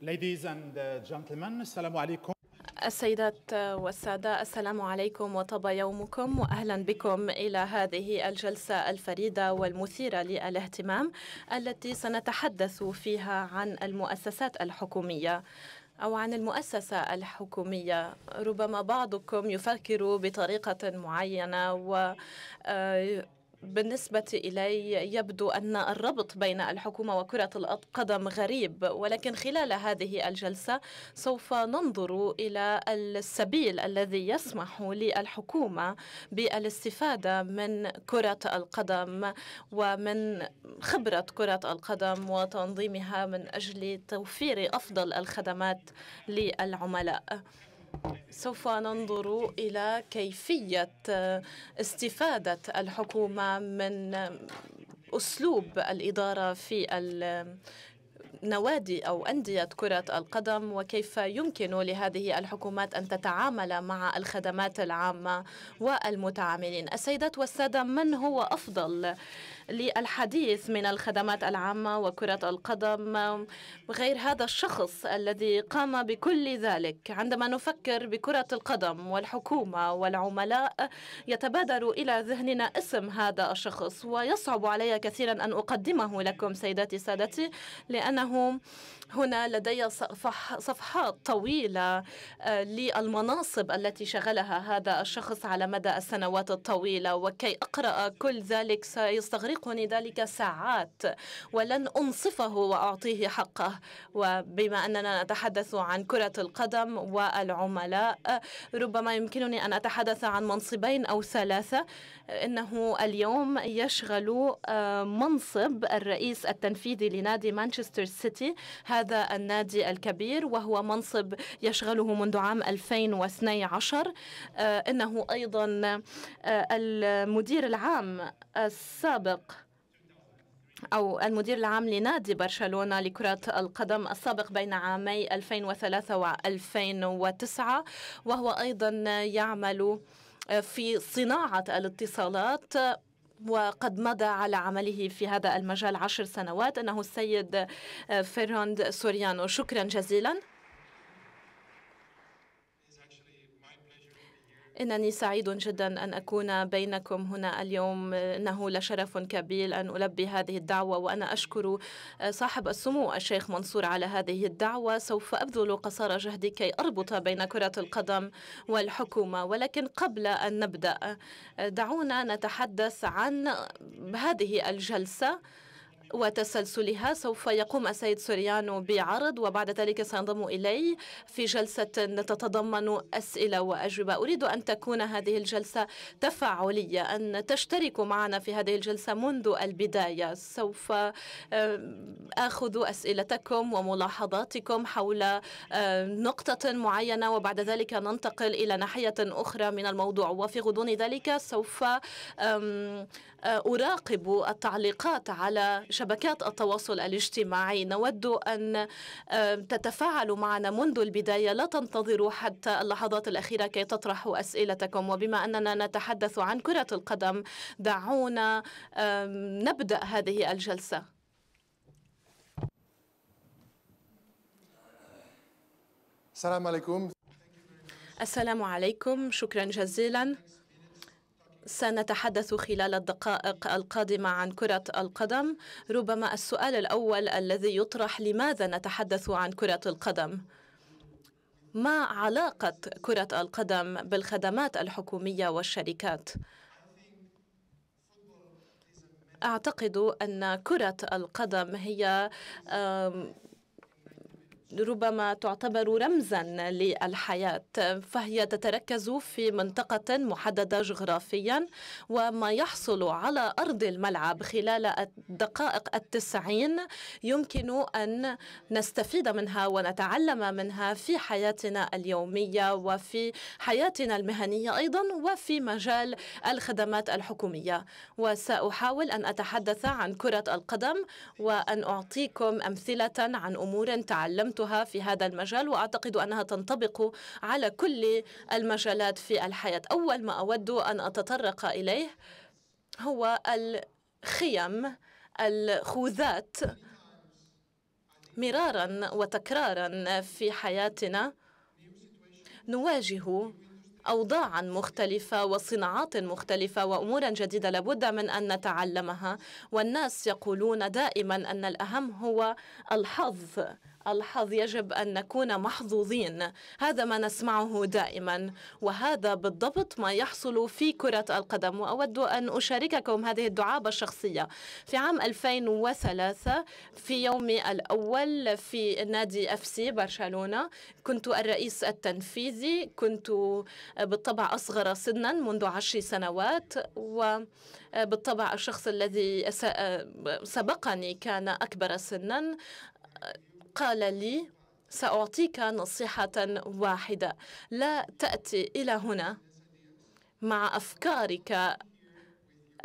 Ladies and uh, gentlemen, السلام عليكم. السيدات والسادة السلام عليكم وطاب يومكم وأهلا بكم إلى هذه الجلسة الفريدة والمثيرة للاهتمام التي سنتحدث فيها عن المؤسسات الحكومية أو عن المؤسسة الحكومية ربما بعضكم يفكر بطريقة معينة و آه، بالنسبة إلي يبدو أن الربط بين الحكومة وكرة القدم غريب ولكن خلال هذه الجلسة سوف ننظر إلى السبيل الذي يسمح للحكومة بالاستفادة من كرة القدم ومن خبرة كرة القدم وتنظيمها من أجل توفير أفضل الخدمات للعملاء. سوف ننظر إلى كيفية آه، استفادة الحكومة من آه، أسلوب الإدارة في آه، نوادي أو أندية كرة القدم وكيف يمكن لهذه الحكومات أن تتعامل مع الخدمات العامة والمتعاملين السيدات والسادة من هو أفضل للحديث من الخدمات العامة وكرة القدم وغير هذا الشخص الذي قام بكل ذلك عندما نفكر بكرة القدم والحكومة والعملاء يتبادر إلى ذهننا اسم هذا الشخص ويصعب علي كثيرا أن أقدمه لكم سيداتي سادتي لأنه هنا لدي صفحات طويلة آه، للمناصب التي شغلها هذا الشخص على مدى السنوات الطويلة وكي أقرأ كل ذلك سيستغرقني ذلك ساعات ولن أنصفه وأعطيه حقه وبما أننا نتحدث عن كرة القدم والعملاء آه، ربما يمكنني أن أتحدث عن منصبين أو ثلاثة إنه اليوم يشغل آه، منصب الرئيس التنفيذي لنادي مانشستر سيتي هذا هذا النادي الكبير وهو منصب يشغله منذ عام 2012 آه، إنه أيضا آه، المدير العام السابق أو المدير العام لنادي برشلونة لكرة القدم السابق بين عامي 2003 و 2009 وهو أيضا يعمل آه، في صناعة الاتصالات وقد مضى على عمله في هذا المجال عشر سنوات أنه السيد آه، فيراند سوريانو شكرا جزيلا إنني سعيد جدا أن أكون بينكم هنا اليوم إنه لشرف كبير أن ألبي هذه الدعوة وأنا أشكر آه، صاحب السمو الشيخ منصور على هذه الدعوة سوف أبذل قصارى جهدي كي أربط بين كرة القدم والحكومة ولكن قبل أن نبدأ آه، دعونا نتحدث عن هذه الجلسة وتسلسلها سوف يقوم السيد سوريانو بعرض وبعد ذلك سينضم إلي في جلسة تتضمن أسئلة وأجوبة أريد أن تكون هذه الجلسة تفاعلية أن تشتركوا معنا في هذه الجلسة منذ البداية سوف آه، أخذ أسئلتكم وملاحظاتكم حول آه، نقطة معينة وبعد ذلك ننتقل إلى ناحية أخرى من الموضوع وفي غضون ذلك سوف أراقب التعليقات على شبكات التواصل الاجتماعي نود أن تتفاعلوا معنا منذ البداية لا تنتظروا حتى اللحظات الأخيرة كي تطرحوا أسئلتكم وبما أننا نتحدث عن كرة القدم دعونا نبدأ هذه الجلسة السلام عليكم السلام عليكم شكرا جزيلا سنتحدث خلال الدقائق القادمة عن كرة القدم ربما السؤال الأول الذي يطرح لماذا نتحدث عن كرة القدم؟ ما علاقة كرة القدم بالخدمات الحكومية والشركات؟ أعتقد أن كرة القدم هي ربما تعتبر رمزا للحياة فهي تتركز في منطقة محددة جغرافيا وما يحصل على أرض الملعب خلال الدقائق التسعين يمكن أن نستفيد منها ونتعلم منها في حياتنا اليومية وفي حياتنا المهنية أيضا وفي مجال الخدمات الحكومية وسأحاول أن أتحدث عن كرة القدم وأن أعطيكم أمثلة عن أمور تعلمت وجدتها في هذا المجال وأعتقد أنها تنطبق على كل المجالات في الحياة أول ما أود أن أتطرق إليه هو الخيم الخوذات مرارا وتكرارا في حياتنا نواجه أوضاعا مختلفة وصناعات مختلفة وأمورا جديدة لابد من أن نتعلمها والناس يقولون دائما أن الأهم هو الحظ الحظ يجب أن نكون محظوظين هذا ما نسمعه دائما وهذا بالضبط ما يحصل في كرة القدم وأود أن أشارككم هذه الدعابة الشخصية في عام 2003 في يومي الأول في نادي اف سي برشلونة كنت الرئيس التنفيذي كنت بالطبع أصغر سنا منذ عشر سنوات وبالطبع الشخص الذي سبقني كان أكبر سنا قال لي سأعطيك نصيحة واحدة لا تأتي إلى هنا مع أفكارك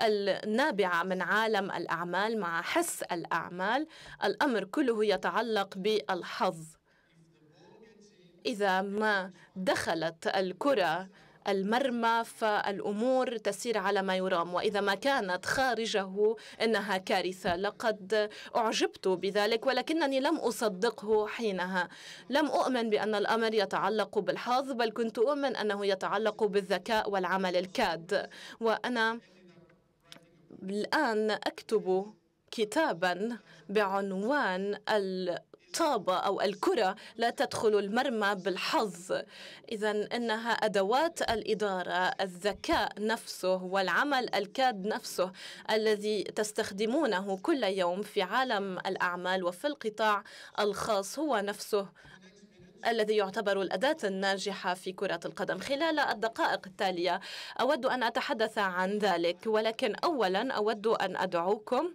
النابعة من عالم الأعمال مع حس الأعمال الأمر كله يتعلق بالحظ إذا ما دخلت الكرة المرمى فالأمور تسير على ما يرام وإذا ما كانت خارجه إنها كارثة لقد أعجبت بذلك ولكنني لم أصدقه حينها لم أؤمن بأن الأمر يتعلق بالحظ بل كنت أؤمن أنه يتعلق بالذكاء والعمل الكاد وأنا الآن أكتب كتابا بعنوان الطابة أو الكرة لا تدخل المرمى بالحظ إذا إنها أدوات الإدارة الذكاء نفسه والعمل الكاد نفسه الذي تستخدمونه كل يوم في عالم الأعمال وفي القطاع الخاص هو نفسه الذي يعتبر الأداة الناجحة في كرة القدم خلال الدقائق التالية أود أن أتحدث عن ذلك ولكن أولا أود أن أدعوكم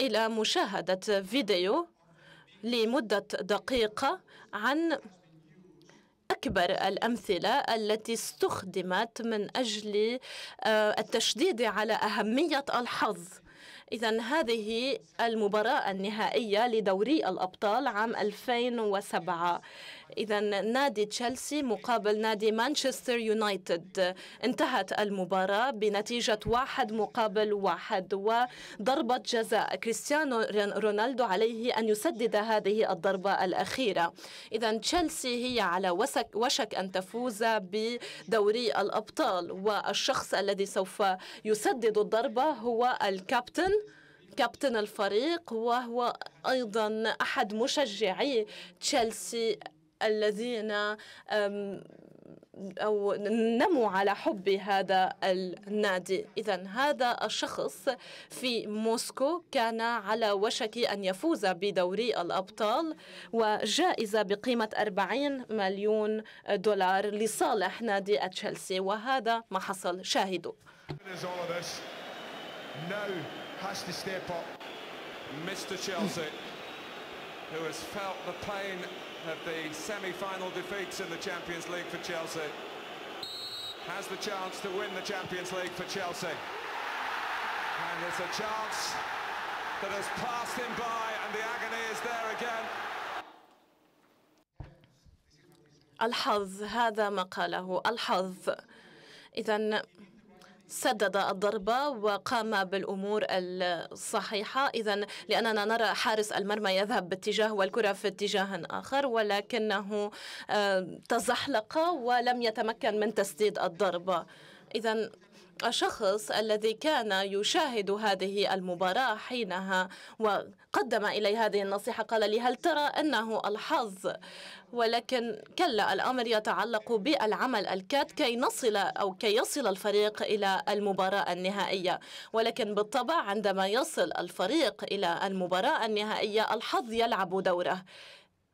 إلى مشاهدة فيديو لمدة دقيقة عن أكبر الأمثلة التي استخدمت من أجل آه، التشديد على أهمية الحظ إذا هذه المباراة النهائية لدوري الأبطال عام 2007 إذا نادي تشيلسي مقابل نادي مانشستر يونايتد انتهت المباراة بنتيجة واحد مقابل واحد وضربة جزاء كريستيانو رونالدو عليه أن يسدد هذه الضربة الأخيرة إذا تشيلسي هي على وسك وشك أن تفوز بدوري الأبطال والشخص الذي سوف يسدد الضربة هو الكابتن كابتن الفريق وهو ايضا احد مشجعي تشيلسي الذين أو نموا على حب هذا النادي إذا هذا الشخص في موسكو كان على وشك أن يفوز بدوري الأبطال وجائزة بقيمة 40 مليون دولار لصالح نادي تشيلسي وهذا ما حصل شاهدوا Mr. Chelsea, who has felt the pain Of the semi-final defeats in the Champions League for Chelsea has the chance to win the Champions League for Chelsea. And it's a chance that has passed him by and the agony is there again. الحظ هذا ما قاله الحظ إذن. سدد الضربة وقام بالأمور الصحيحة إذا لأننا نرى حارس المرمى يذهب باتجاه والكرة في اتجاه آخر ولكنه آه، تزحلق ولم يتمكن من تسديد الضربة إذا الشخص الذي كان يشاهد هذه المباراة حينها وقدم إلي هذه النصيحة قال لي هل ترى أنه الحظ ولكن كلا الأمر يتعلق بالعمل الكاد كي نصل أو كي يصل الفريق إلى المباراة النهائية ولكن بالطبع عندما يصل الفريق إلى المباراة النهائية الحظ يلعب دوره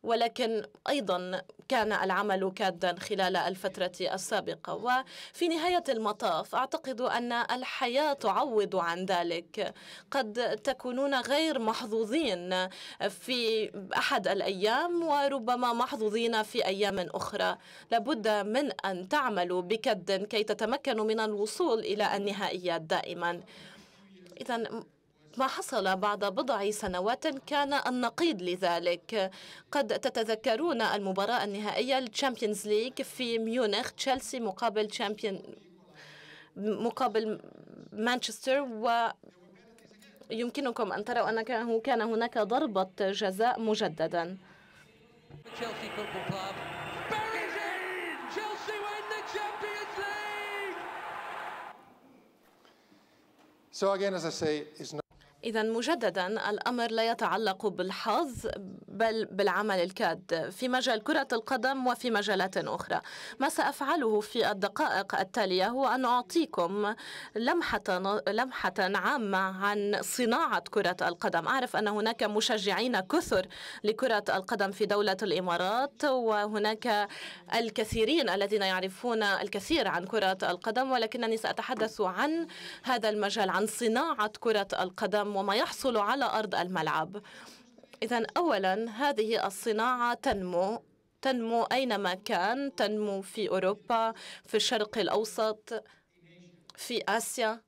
ولكن أيضا كان العمل كادا خلال الفترة السابقة وفي نهاية المطاف أعتقد أن الحياة تعوض عن ذلك قد تكونون غير محظوظين في أحد الأيام وربما محظوظين في أيام أخرى لابد من أن تعملوا بكد كي تتمكنوا من الوصول إلى النهائيات دائما إذا ما حصل بعد بضع سنوات كان النقيض لذلك قد تتذكرون المباراة النهائية للتشامبيونز ليج في ميونخ تشيلسي مقابل تشامبيون مقابل مانشستر و يمكنكم أن تروا أنه كان هناك ضربة جزاء مجددا So again, as I say, it's not إذا مجددا الأمر لا يتعلق بالحظ بل بالعمل الكاد في مجال كرة القدم وفي مجالات أخرى ما سأفعله في الدقائق التالية هو أن أعطيكم لمحة, لمحة عامة عن صناعة كرة القدم أعرف أن هناك مشجعين كثر لكرة القدم في دولة الإمارات وهناك الكثيرين الذين يعرفون الكثير عن كرة القدم ولكنني سأتحدث عن هذا المجال عن صناعة كرة القدم القدم وما يحصل على أرض الملعب إذا أولا هذه الصناعة تنمو تنمو أينما كان تنمو في أوروبا في الشرق الأوسط في آسيا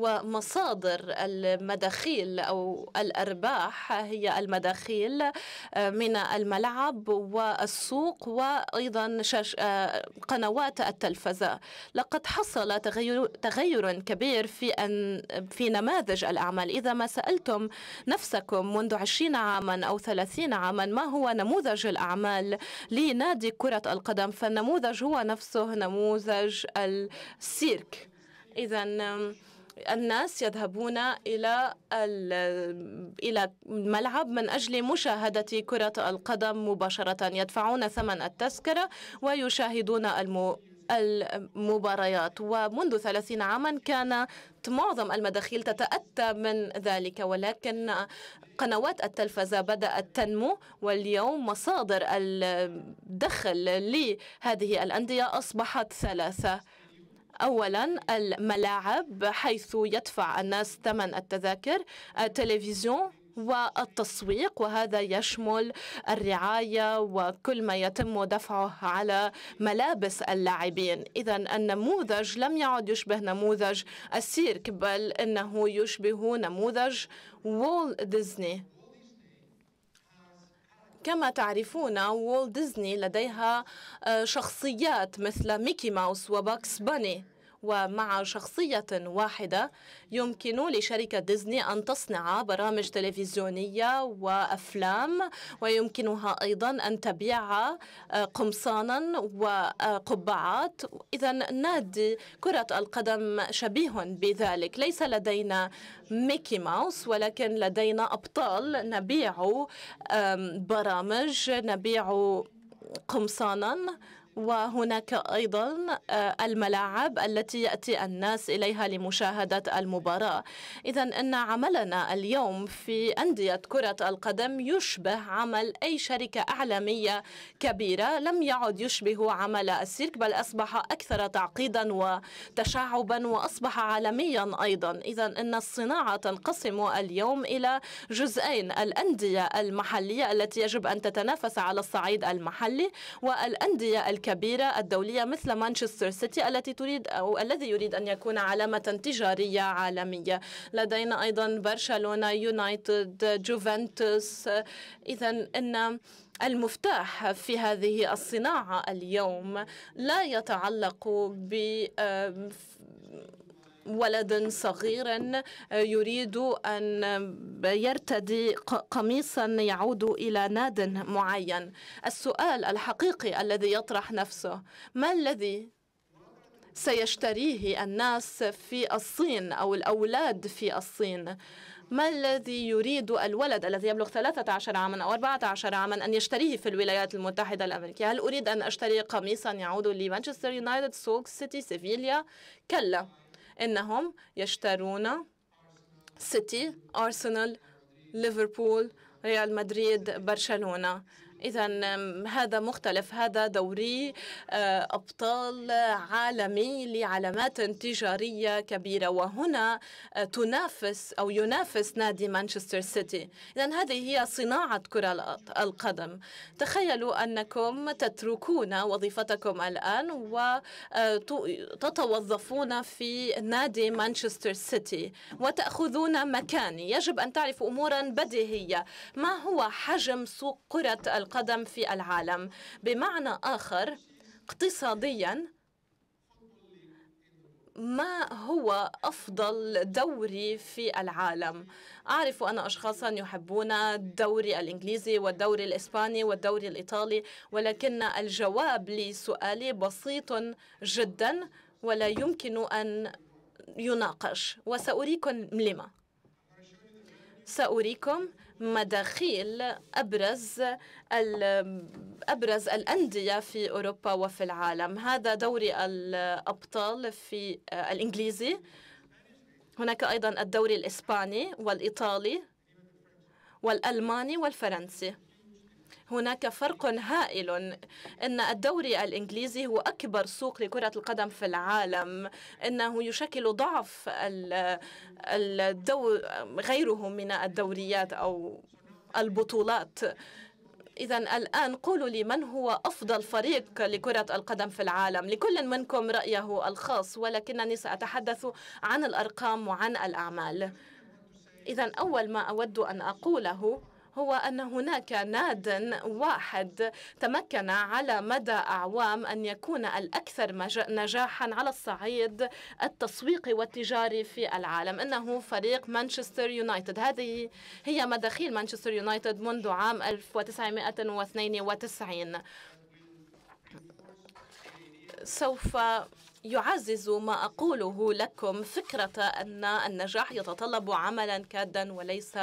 ومصادر المداخيل أو الأرباح هي المداخيل آه، من الملعب والسوق وأيضا آه، قنوات التلفزة لقد حصل تغير, تغير كبير في, أن في نماذج الأعمال إذا ما سألتم نفسكم منذ 20 عاما أو 30 عاما ما هو نموذج الأعمال لنادي كرة القدم فالنموذج هو نفسه نموذج السيرك إذا الناس يذهبون إلى إلى الملعب من أجل مشاهدة كرة القدم مباشرة يدفعون ثمن التذكرة ويشاهدون المو المباريات ومنذ ثلاثين عاما كانت معظم المداخيل تتأتى من ذلك ولكن قنوات التلفزة بدأت تنمو واليوم مصادر الدخل لهذه الأندية أصبحت ثلاثة أولا الملاعب حيث يدفع الناس ثمن التذاكر التلفزيون والتسويق وهذا يشمل الرعاية وكل ما يتم دفعه على ملابس اللاعبين إذا النموذج لم يعد يشبه نموذج السيرك بل إنه يشبه نموذج وول ديزني كما تعرفون وول ديزني لديها آه، شخصيات مثل ميكي ماوس وباكس باني ومع شخصية واحدة يمكن لشركة ديزني أن تصنع برامج تلفزيونية وأفلام ويمكنها أيضا أن تبيع آه، قمصانا وقبعات إذا نادي كرة القدم شبيه بذلك ليس لدينا ميكي ماوس ولكن لدينا أبطال نبيع برامج نبيع قمصانا وهناك أيضا آه، الملاعب التي يأتي الناس إليها لمشاهدة المباراة إذا أن عملنا اليوم في أندية كرة القدم يشبه عمل أي شركة أعلامية كبيرة لم يعد يشبه عمل السيرك بل أصبح أكثر تعقيدا وتشعبا وأصبح عالميا أيضا إذا أن الصناعة تنقسم اليوم إلى جزئين الأندية المحلية التي يجب أن تتنافس على الصعيد المحلي والأندية الكبيرة الكبيرة الدولية مثل مانشستر سيتي التي تريد أو الذي يريد أن يكون علامة تجارية عالمية لدينا أيضا برشلونة يونايتد جوفنتوس إذا إن المفتاح في هذه الصناعة اليوم لا يتعلق ب آه، ولد صغيرا آه، يريد أن آه، يرتدي قميصا يعود إلى ناد معين السؤال الحقيقي الذي يطرح نفسه ما الذي سيشتريه الناس في الصين أو الأولاد في الصين ما الذي يريد الولد الذي يبلغ 13 عاما أو 14 عاما أن يشتريه في الولايات المتحدة الأمريكية هل أريد أن أشتري قميصا يعود لمانشستر يونايتد سوك سيتي سيفيليا كلا انهم يشترون سيتي ارسنال ليفربول ريال مدريد برشلونه إذا هذا مختلف هذا دوري أه، أبطال عالمي لعلامات تجارية كبيرة وهنا أه، تنافس أو ينافس نادي مانشستر سيتي إذا هذه هي صناعة كرة القدم تخيلوا أنكم تتركون وظيفتكم الآن وتتوظفون أه، في نادي مانشستر سيتي وتأخذون مكاني يجب أن تعرفوا أمورا بديهية ما هو حجم سوق كرة القدم القدم في العالم بمعنى آخر اقتصاديا ما هو أفضل دوري في العالم أعرف أن أشخاصا يحبون الدوري الإنجليزي والدوري الإسباني والدوري الإيطالي ولكن الجواب لسؤالي بسيط جدا ولا يمكن أن يناقش وسأريكم لما سأريكم مداخيل أبرز أبرز الأندية في أوروبا وفي العالم هذا دوري الأبطال في آه، الإنجليزي هناك أيضا الدوري الإسباني والإيطالي والألماني والفرنسي هناك فرق هائل ان الدوري الانجليزي هو اكبر سوق لكره القدم في العالم انه يشكل ضعف الدو غيره من الدوريات او البطولات إذا الآن قولوا لي من هو أفضل فريق لكرة القدم في العالم لكل منكم رأيه الخاص ولكنني سأتحدث عن الأرقام وعن الأعمال إذا أول ما أود أن أقوله هو أن هناك ناد واحد تمكن على مدى أعوام أن يكون الأكثر نجاحا على الصعيد التسويقي والتجاري في العالم إنه فريق مانشستر يونايتد هذه هي مداخيل مانشستر يونايتد منذ عام 1992 سوف يعزز ما أقوله لكم فكرة أن النجاح يتطلب عملا كادا وليس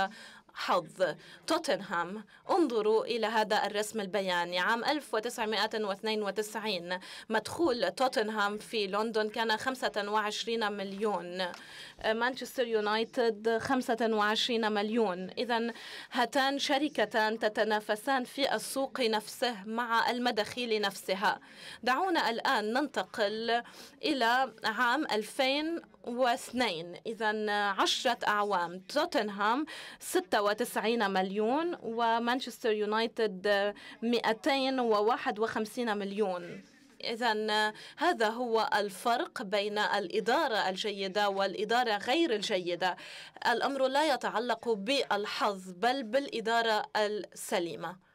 حظ توتنهام انظروا إلى هذا الرسم البياني عام 1992 مدخول توتنهام في لندن كان 25 مليون مانشستر يونايتد 25 مليون إذا هاتان شركتان تتنافسان في السوق نفسه مع المداخيل نفسها دعونا الآن ننتقل إلى عام 2000 واثنين إذا عشرة أعوام توتنهام 96 مليون ومانشستر يونايتد 251 مليون إذا هذا هو الفرق بين الإدارة الجيدة والإدارة غير الجيدة الأمر لا يتعلق بالحظ بل بالإدارة السليمة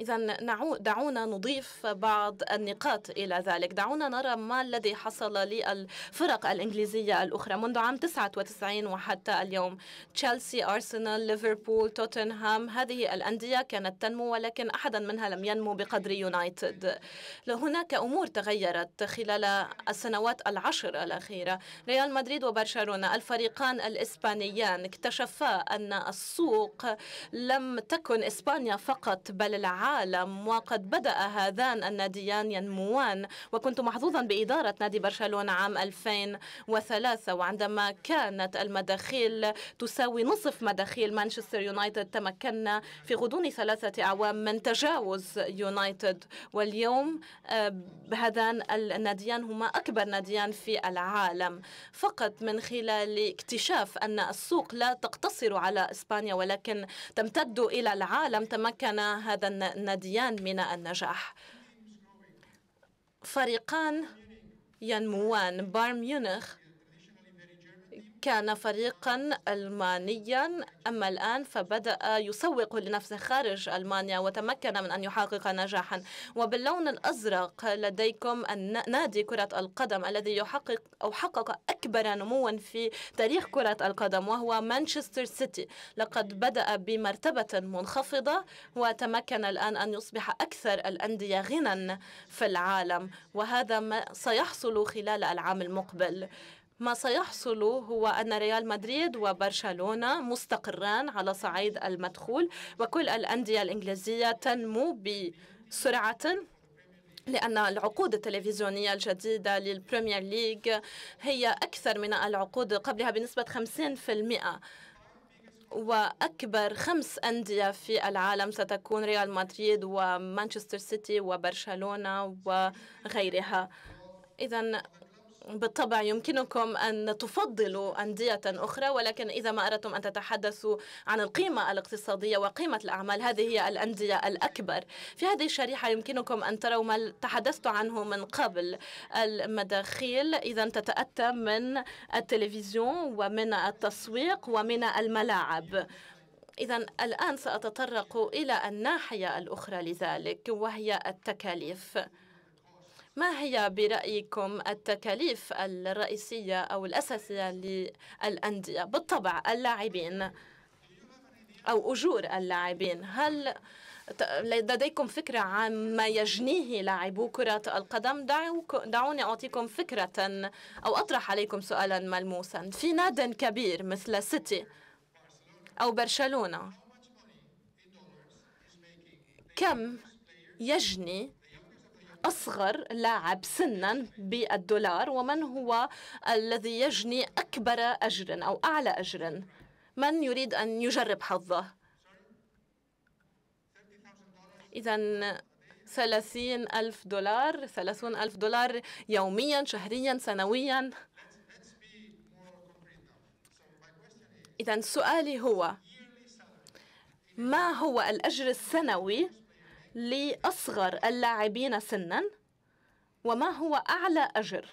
إذا دعونا نضيف بعض النقاط إلى ذلك دعونا نرى ما الذي حصل للفرق الإنجليزية الأخرى منذ عام 99 وحتى اليوم تشيلسي أرسنال ليفربول توتنهام هذه الأندية كانت تنمو ولكن أحدا منها لم ينمو بقدر يونايتد هناك أمور تغيرت خلال السنوات العشر الأخيرة ريال مدريد وبرشلونة الفريقان الإسبانيان اكتشفا أن السوق لم تكن إسبانيا فقط بل العالم العالم وقد بدأ هذان الناديان ينموان وكنت محظوظا بإدارة نادي برشلونة عام 2003 وعندما كانت المداخيل تساوي نصف مداخيل مانشستر يونايتد تمكنا في غضون ثلاثة أعوام من تجاوز يونايتد واليوم آه، هذان الناديان هما أكبر ناديان في العالم فقط من خلال اكتشاف أن السوق لا تقتصر على إسبانيا ولكن تمتد إلى العالم تمكن هذا ناديان من النجاح فريقان ينموان بايرن ميونخ كان فريقا ألمانيا أما الآن فبدأ يسوق لنفسه خارج ألمانيا وتمكن من أن يحقق نجاحا وباللون الأزرق لديكم نادي كرة القدم الذي يحقق أو حقق أكبر نموا في تاريخ كرة القدم وهو مانشستر سيتي لقد بدأ بمرتبة منخفضة وتمكن الآن أن يصبح أكثر الأندية غنى في العالم وهذا ما سيحصل خلال العام المقبل ما سيحصل هو أن ريال مدريد وبرشلونة مستقران على صعيد المدخول وكل الأندية الإنجليزية تنمو بسرعة لأن العقود التلفزيونية الجديدة للبريمير ليج هي أكثر من العقود قبلها بنسبة 50% وأكبر خمس أندية في العالم ستكون ريال مدريد ومانشستر سيتي وبرشلونة وغيرها إذا بالطبع يمكنكم أن تفضلوا أندية أخرى ولكن إذا ما أردتم أن تتحدثوا عن القيمة الاقتصادية وقيمة الأعمال هذه هي الأندية الأكبر في هذه الشريحة يمكنكم أن تروا ما تحدثت عنه من قبل المداخيل إذا تتأتى من التلفزيون ومن التسويق ومن الملاعب إذا الآن سأتطرق إلى الناحية الأخرى لذلك وهي التكاليف ما هي برأيكم التكاليف الرئيسية أو الأساسية للأندية بالطبع اللاعبين أو أجور اللاعبين هل لديكم فكرة عن ما يجنيه لاعبو كرة القدم دعوني أعطيكم فكرة أو أطرح عليكم سؤالا ملموسا في ناد كبير مثل سيتي أو برشلونة كم يجني أصغر لاعب سنا بالدولار ومن هو الذي يجني أكبر أجر أو أعلى أجر من يريد أن يجرب حظه إذا ثلاثين ألف دولار ثلاثون ألف دولار يوميا شهريا سنويا إذا سؤالي هو ما هو الأجر السنوي لأصغر اللاعبين سنا وما هو أعلى أجر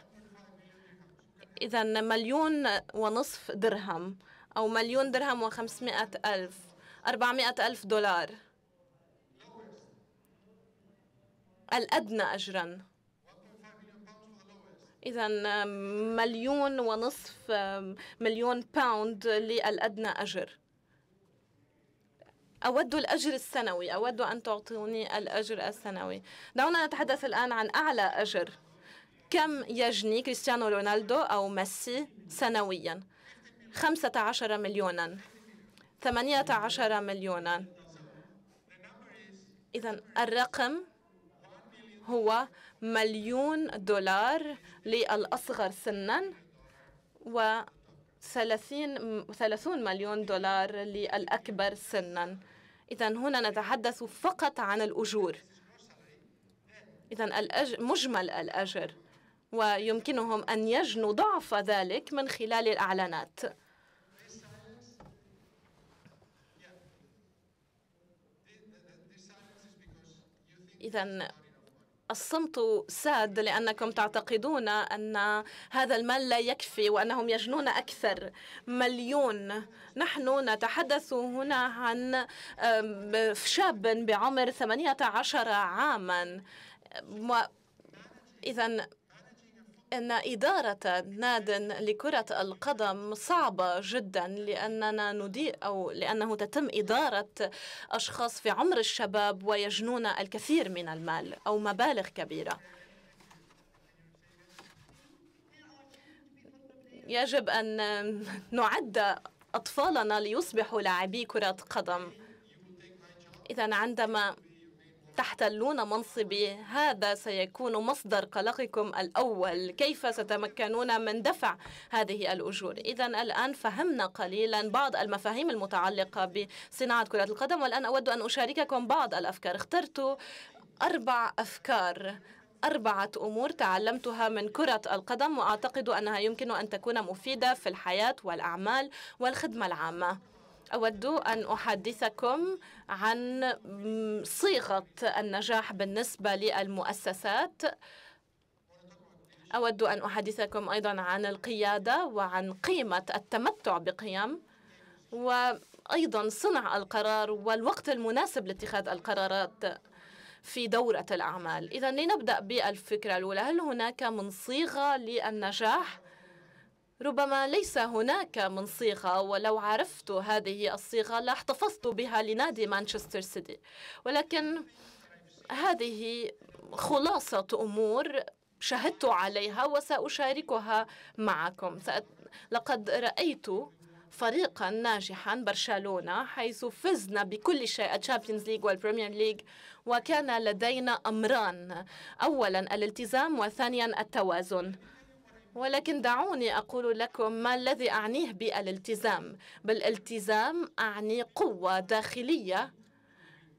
إذا مليون ونصف درهم أو مليون درهم وخمسمائة ألف أربعمائة ألف دولار الأدنى أجرا إذا مليون ونصف مليون باوند للأدنى أجر أود الأجر السنوي أود أن تعطوني الأجر السنوي دعونا نتحدث الآن عن أعلى أجر كم يجني كريستيانو رونالدو أو ميسي سنويا 15 مليونا 18 مليونا إذا الرقم هو مليون دولار للأصغر سنا و 30 30 مليون دولار للأكبر سنا إذا هنا نتحدث فقط عن الأجور إذا مجمل الأجر ويمكنهم أن يجنوا ضعف ذلك من خلال الإعلانات إذا الصمت ساد لأنكم تعتقدون أن هذا المال لا يكفي وأنهم يجنون أكثر مليون نحن نتحدث هنا عن شاب بعمر 18 عاما إذا أن إدارة ناد لكرة القدم صعبة جدا لأننا ندير أو لأنه تتم إدارة أشخاص في عمر الشباب ويجنون الكثير من المال أو مبالغ كبيرة يجب أن نعد أطفالنا ليصبحوا لاعبي كرة قدم إذا عندما تحتلون منصبي هذا سيكون مصدر قلقكم الأول كيف ستمكنون من دفع هذه الأجور إذا الآن فهمنا قليلا بعض المفاهيم المتعلقة بصناعة كرة القدم والآن أود أن أشارككم بعض الأفكار اخترت أربع أفكار أربعة أمور تعلمتها من كرة القدم وأعتقد أنها يمكن أن تكون مفيدة في الحياة والأعمال والخدمة العامة أود أن أحدثكم عن صيغة النجاح بالنسبة للمؤسسات أود أن أحدثكم أيضا عن القيادة وعن قيمة التمتع بقيم وأيضا صنع القرار والوقت المناسب لاتخاذ القرارات في دورة الأعمال إذا لنبدأ بالفكرة الأولى هل هناك من صيغة للنجاح ربما ليس هناك من صيغة ولو عرفت هذه الصيغة لاحتفظت بها لنادي مانشستر سيتي ولكن هذه خلاصة أمور شهدت عليها وسأشاركها معكم لقد رأيت فريقا ناجحا برشلونة حيث فزنا بكل شيء الشامبيونز ليج والبريمير ليج وكان لدينا أمران أولا الالتزام وثانيا التوازن ولكن دعوني أقول لكم ما الذي أعنيه بالالتزام بالالتزام أعني قوة داخلية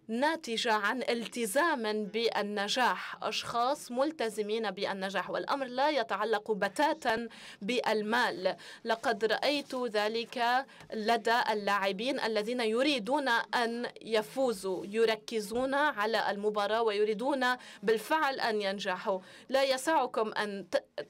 ناتجة عن التزام بالنجاح أشخاص ملتزمين بالنجاح والأمر لا يتعلق بتاتا بالمال لقد رأيت ذلك لدى اللاعبين الذين يريدون أن يفوزوا يركزون على المباراة ويريدون بالفعل أن ينجحوا لا يسعكم أن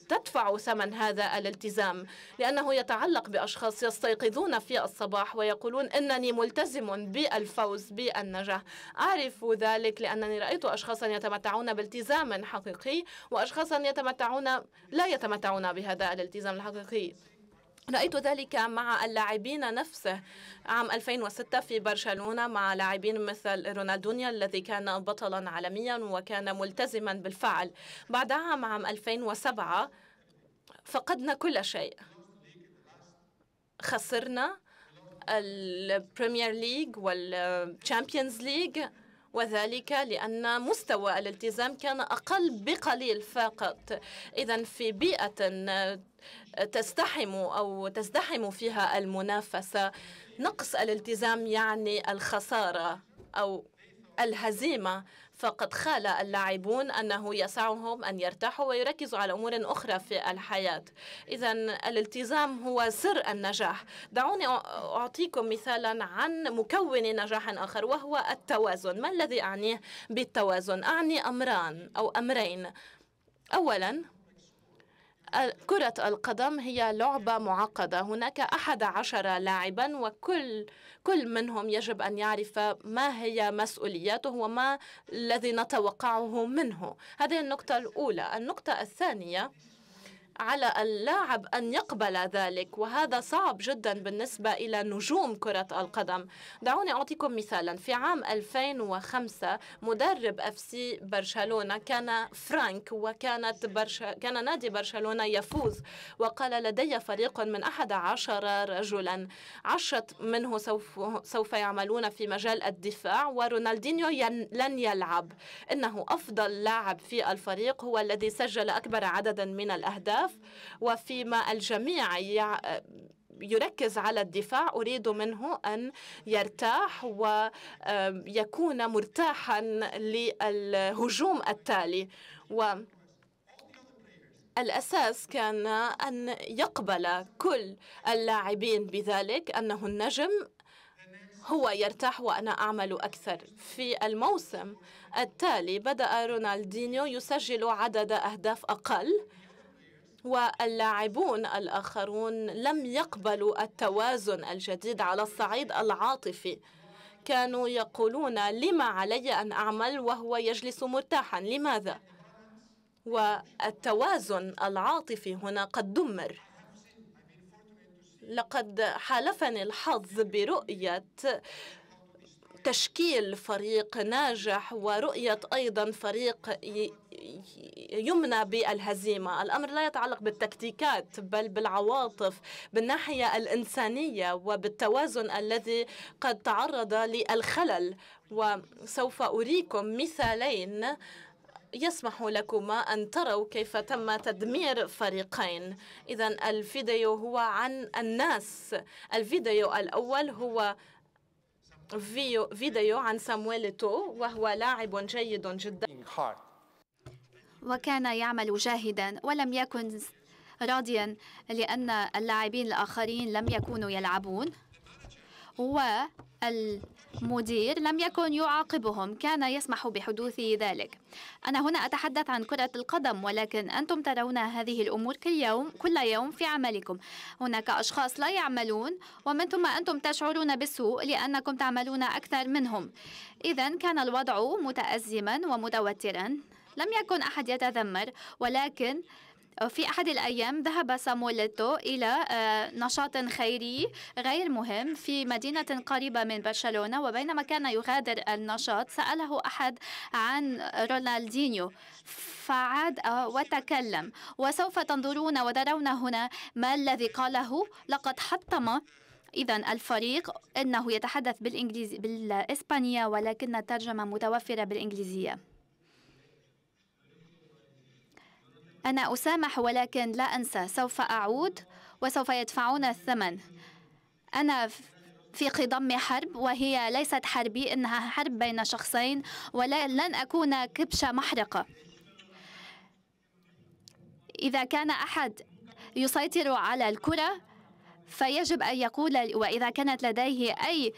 تدفعوا ثمن هذا الالتزام لأنه يتعلق بأشخاص يستيقظون في الصباح ويقولون إنني ملتزم بالفوز بالنجاح أعرف ذلك لأنني رأيت أشخاصا يتمتعون بالتزام حقيقي وأشخاصا يتمتعون لا يتمتعون بهذا الالتزام الحقيقي رأيت ذلك مع اللاعبين نفسه عام 2006 في برشلونة مع لاعبين مثل رونالدونيا الذي كان بطلا عالميا وكان ملتزما بالفعل بعدها عام عام 2007 فقدنا كل شيء خسرنا البريمير ليج والشامبيونز ليج وذلك لأن مستوى الالتزام كان أقل بقليل فقط إذا في بيئة تستحم أو تزدحم فيها المنافسة نقص الالتزام يعني الخسارة أو الهزيمة فقد خال اللاعبون أنه يسعهم أن يرتاحوا ويركزوا على أمور أخرى في الحياة إذا الالتزام هو سر النجاح دعوني أعطيكم مثالا عن مكون نجاح آخر وهو التوازن ما الذي أعنيه بالتوازن أعني أمران أو أمرين أولا كرة القدم هي لعبة معقدة هناك أحد عشر لاعبا وكل كل منهم يجب أن يعرف ما هي مسؤولياته وما الذي نتوقعه منه هذه النقطة الأولى النقطة الثانية على اللاعب أن يقبل ذلك وهذا صعب جدا بالنسبة إلى نجوم كرة القدم دعوني أعطيكم مثالا في عام 2005 مدرب أف سي برشلونة كان فرانك وكانت برش... كان نادي برشلونة يفوز وقال لدي فريق من أحد عشر رجلا عشرة منه سوف, سوف يعملون في مجال الدفاع ورونالدينيو ين... لن يلعب إنه أفضل لاعب في الفريق هو الذي سجل أكبر عدد من الأهداف الائتلاف وفيما الجميع يركز على الدفاع أريد منه أن يرتاح ويكون مرتاحا للهجوم التالي و الأساس كان أن يقبل كل اللاعبين بذلك أنه النجم هو يرتاح وأنا أعمل أكثر في الموسم التالي بدأ رونالدينيو يسجل عدد أهداف أقل واللاعبون الآخرون لم يقبلوا التوازن الجديد على الصعيد العاطفي كانوا يقولون لما علي أن أعمل وهو يجلس مرتاحا لماذا؟ والتوازن العاطفي هنا قد دمر لقد حالفني الحظ برؤية تشكيل فريق ناجح ورؤية أيضا فريق يمنى بالهزيمة الأمر لا يتعلق بالتكتيكات بل بالعواطف بالناحية الإنسانية وبالتوازن الذي قد تعرض للخلل وسوف أريكم مثالين يسمح لكما أن تروا كيف تم تدمير فريقين إذا الفيديو هو عن الناس الفيديو الأول هو فيديو عن سامويل تو وهو لاعب جيد جدا وكان يعمل جاهدا ولم يكن راضيا لأن اللاعبين الآخرين لم يكونوا يلعبون والمدير لم يكن يعاقبهم كان يسمح بحدوث ذلك أنا هنا أتحدث عن كرة القدم ولكن أنتم ترون هذه الأمور كل يوم كل يوم في عملكم هناك أشخاص لا يعملون ومن ثم أنتم تشعرون بالسوء لأنكم تعملون أكثر منهم إذا كان الوضع متأزما ومتوترا لم يكن أحد يتذمر ولكن آه، في أحد الأيام ذهب ساموليتو إلى آه، نشاط خيري غير مهم في مدينة قريبة من برشلونة وبينما كان يغادر النشاط سأله أحد عن رونالدينيو فعاد آه، وتكلم وسوف تنظرون وترون هنا ما الذي قاله لقد حطم إذا الفريق أنه يتحدث بالإنجليزي بالإسبانية ولكن الترجمة متوفرة بالإنجليزية أنا أسامح ولكن لا أنسى سوف أعود وسوف يدفعون الثمن أنا في خضم حرب وهي ليست حربي إنها حرب بين شخصين ولن أكون كبشة محرقة إذا كان أحد يسيطر على الكرة فيجب أن يقول وإذا كانت لديه أي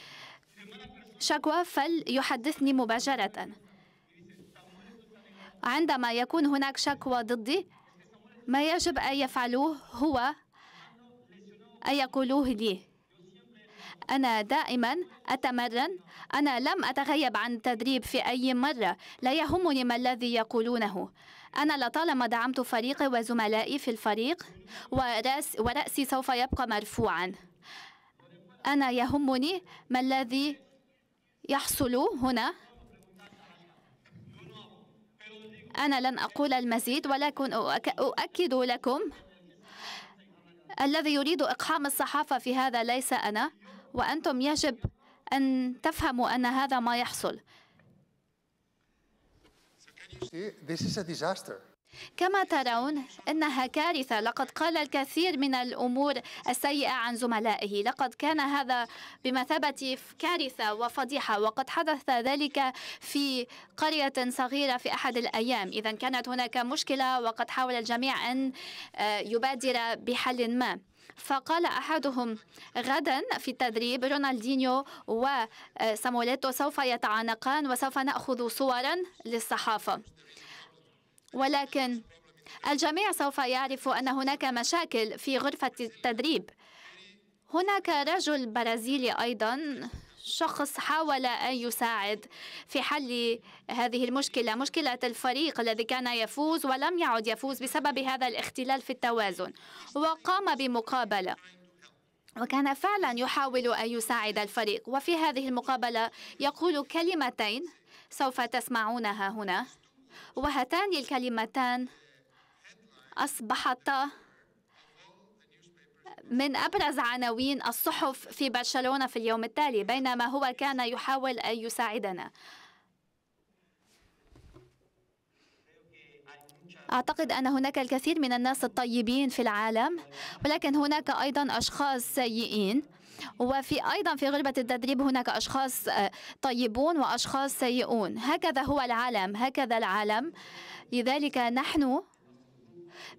شكوى فليحدثني مباشرة عندما يكون هناك شكوى ضدي ما يجب أن يفعلوه هو أن يقولوه لي أنا دائما أتمرن أنا لم أتغيب عن التدريب في أي مرة لا يهمني ما الذي يقولونه أنا لطالما دعمت فريقي وزملائي في الفريق ورأس ورأسي سوف يبقى مرفوعا أنا يهمني ما الذي يحصل هنا أنا لن أقول المزيد ولكن أؤكد لكم الذي يريد إقحام الصحافة في هذا ليس أنا وأنتم يجب أن تفهموا أن هذا ما يحصل كما ترون إنها كارثة لقد قال الكثير من الأمور السيئة عن زملائه لقد كان هذا بمثابة كارثة وفضيحة وقد حدث ذلك في قرية صغيرة في أحد الأيام إذا كانت هناك مشكلة وقد حاول الجميع أن آه، يبادر بحل ما فقال أحدهم غدا في التدريب رونالدينيو وساموليتو آه، سوف يتعانقان وسوف نأخذ صورا للصحافة ولكن الجميع سوف يعرف أن هناك مشاكل في غرفة التدريب هناك رجل برازيلي أيضا شخص حاول أن يساعد في حل هذه المشكلة مشكلة الفريق الذي كان يفوز ولم يعد يفوز بسبب هذا الاختلال في التوازن وقام بمقابلة وكان فعلا يحاول أن يساعد الفريق وفي هذه المقابلة يقول كلمتين سوف تسمعونها هنا وهاتان الكلمتان أصبحتا من أبرز عناوين الصحف في برشلونة في اليوم التالي بينما هو كان يحاول أن يساعدنا أعتقد أن هناك الكثير من الناس الطيبين في العالم ولكن هناك أيضا أشخاص سيئين وفي أيضا في غربة التدريب هناك أشخاص آه، طيبون وأشخاص سيئون هكذا هو العالم هكذا العالم لذلك نحن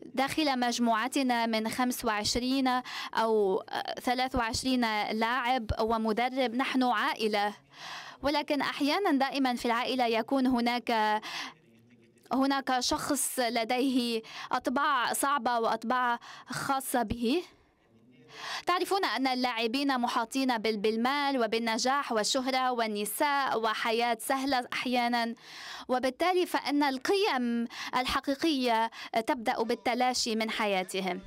داخل مجموعتنا من 25 أو 23 آه، لاعب ومدرب نحن عائلة ولكن أحيانا دائما في العائلة يكون هناك هناك شخص لديه أطباع صعبة وأطباع خاصة به تعرفون أن اللاعبين محاطين بالمال وبالنجاح والشهرة والنساء وحياة سهلة أحيانا وبالتالي فإن القيم الحقيقية تبدأ بالتلاشي من حياتهم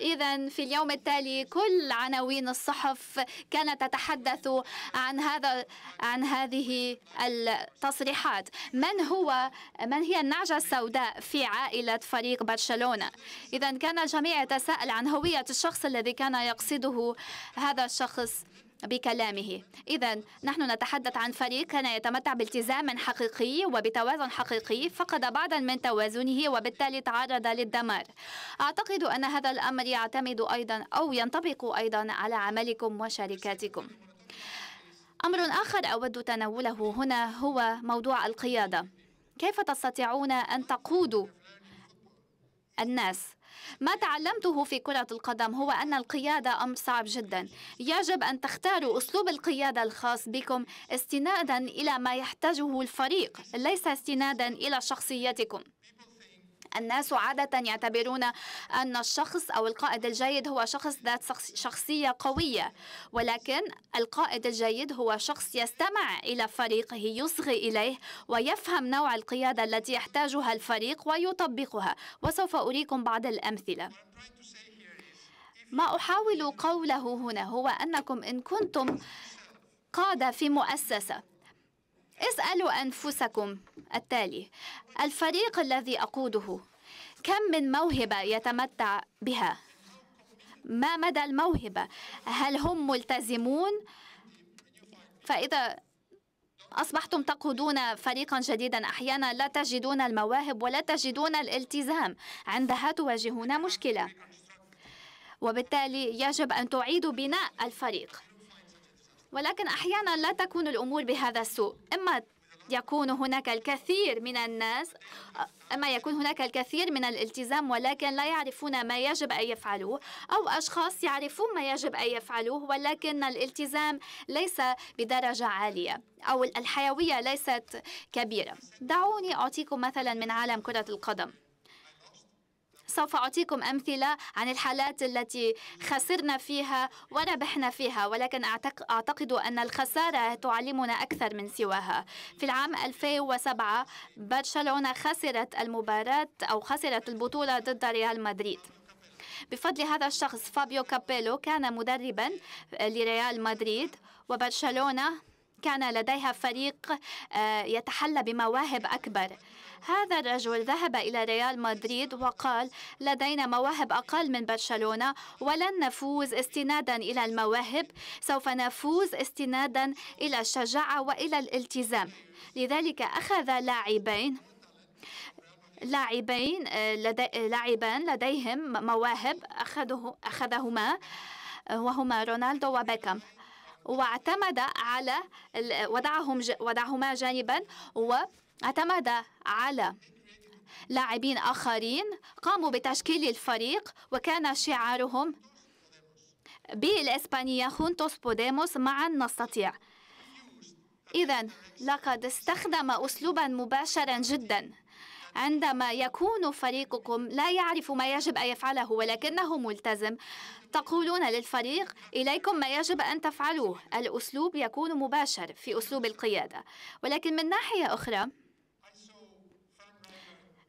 إذا في اليوم التالي كل عناوين الصحف كانت تتحدث عن هذا عن هذه التصريحات من هو من هي النعجة السوداء في عائلة فريق برشلونة إذا كان الجميع يتساءل عن هوية الشخص الذي كان يقصده هذا الشخص بكلامه إذا نحن نتحدث عن فريق كان يتمتع بالتزام حقيقي وبتوازن حقيقي فقد بعضا من توازنه وبالتالي تعرض للدمار أعتقد أن هذا الأمر يعتمد أيضا أو ينطبق أيضا على عملكم وشركاتكم أمر آخر أود تناوله هنا هو موضوع القيادة كيف تستطيعون أن تقودوا الناس ما تعلمته في كرة القدم هو أن القيادة أمر صعب جدا يجب أن تختاروا أسلوب القيادة الخاص بكم استنادا إلى ما يحتاجه الفريق ليس استنادا إلى شخصيتكم الناس عادة يعتبرون أن الشخص أو القائد الجيد هو شخص ذات شخصية قوية ولكن القائد الجيد هو شخص يستمع إلى فريقه يصغي إليه ويفهم نوع القيادة التي يحتاجها الفريق ويطبقها وسوف أريكم بعض الأمثلة ما أحاول قوله هنا هو أنكم إن كنتم قادة في مؤسسة اسألوا أنفسكم التالي الفريق الذي أقوده كم من موهبة يتمتع بها؟ ما مدى الموهبة؟ هل هم ملتزمون؟ فإذا أصبحتم تقودون فريقا جديدا أحيانا لا تجدون المواهب ولا تجدون الالتزام عندها تواجهون مشكلة وبالتالي يجب أن تعيدوا بناء الفريق ولكن أحيانا لا تكون الأمور بهذا السوء إما يكون هناك الكثير من الناس أما يكون هناك الكثير من الالتزام ولكن لا يعرفون ما يجب أن يفعلوه أو أشخاص يعرفون ما يجب أن يفعلوه ولكن الالتزام ليس بدرجة عالية أو الحيوية ليست كبيرة دعوني أعطيكم مثلا من عالم كرة القدم سوف أعطيكم أمثلة عن الحالات التي خسرنا فيها وربحنا فيها ولكن أعتقد أن الخسارة تعلمنا أكثر من سواها في العام 2007 برشلونة خسرت المباراة أو خسرت البطولة ضد ريال مدريد بفضل هذا الشخص فابيو كابيلو كان مدربا لريال مدريد وبرشلونة كان لديها فريق آه، يتحلى بمواهب أكبر هذا الرجل ذهب إلى ريال مدريد وقال لدينا مواهب أقل من برشلونة ولن نفوز استنادا إلى المواهب سوف نفوز استنادا إلى الشجاعة وإلى الالتزام لذلك أخذ لاعبين لاعبين آه، لدي لاعبان لديهم مواهب أخذه أخذهما آه، وهما رونالدو وبيكام واعتمد على وضعهم وضعهما جانبا واعتمد على لاعبين آخرين قاموا بتشكيل الفريق وكان شعارهم بالإسبانية خونتوس بوديموس معا نستطيع إذا لقد استخدم أسلوبا مباشرا جدا عندما يكون فريقكم لا يعرف ما يجب أن يفعله ولكنه ملتزم تقولون للفريق إليكم ما يجب أن تفعلوه الأسلوب يكون مباشر في أسلوب القيادة ولكن من ناحية أخرى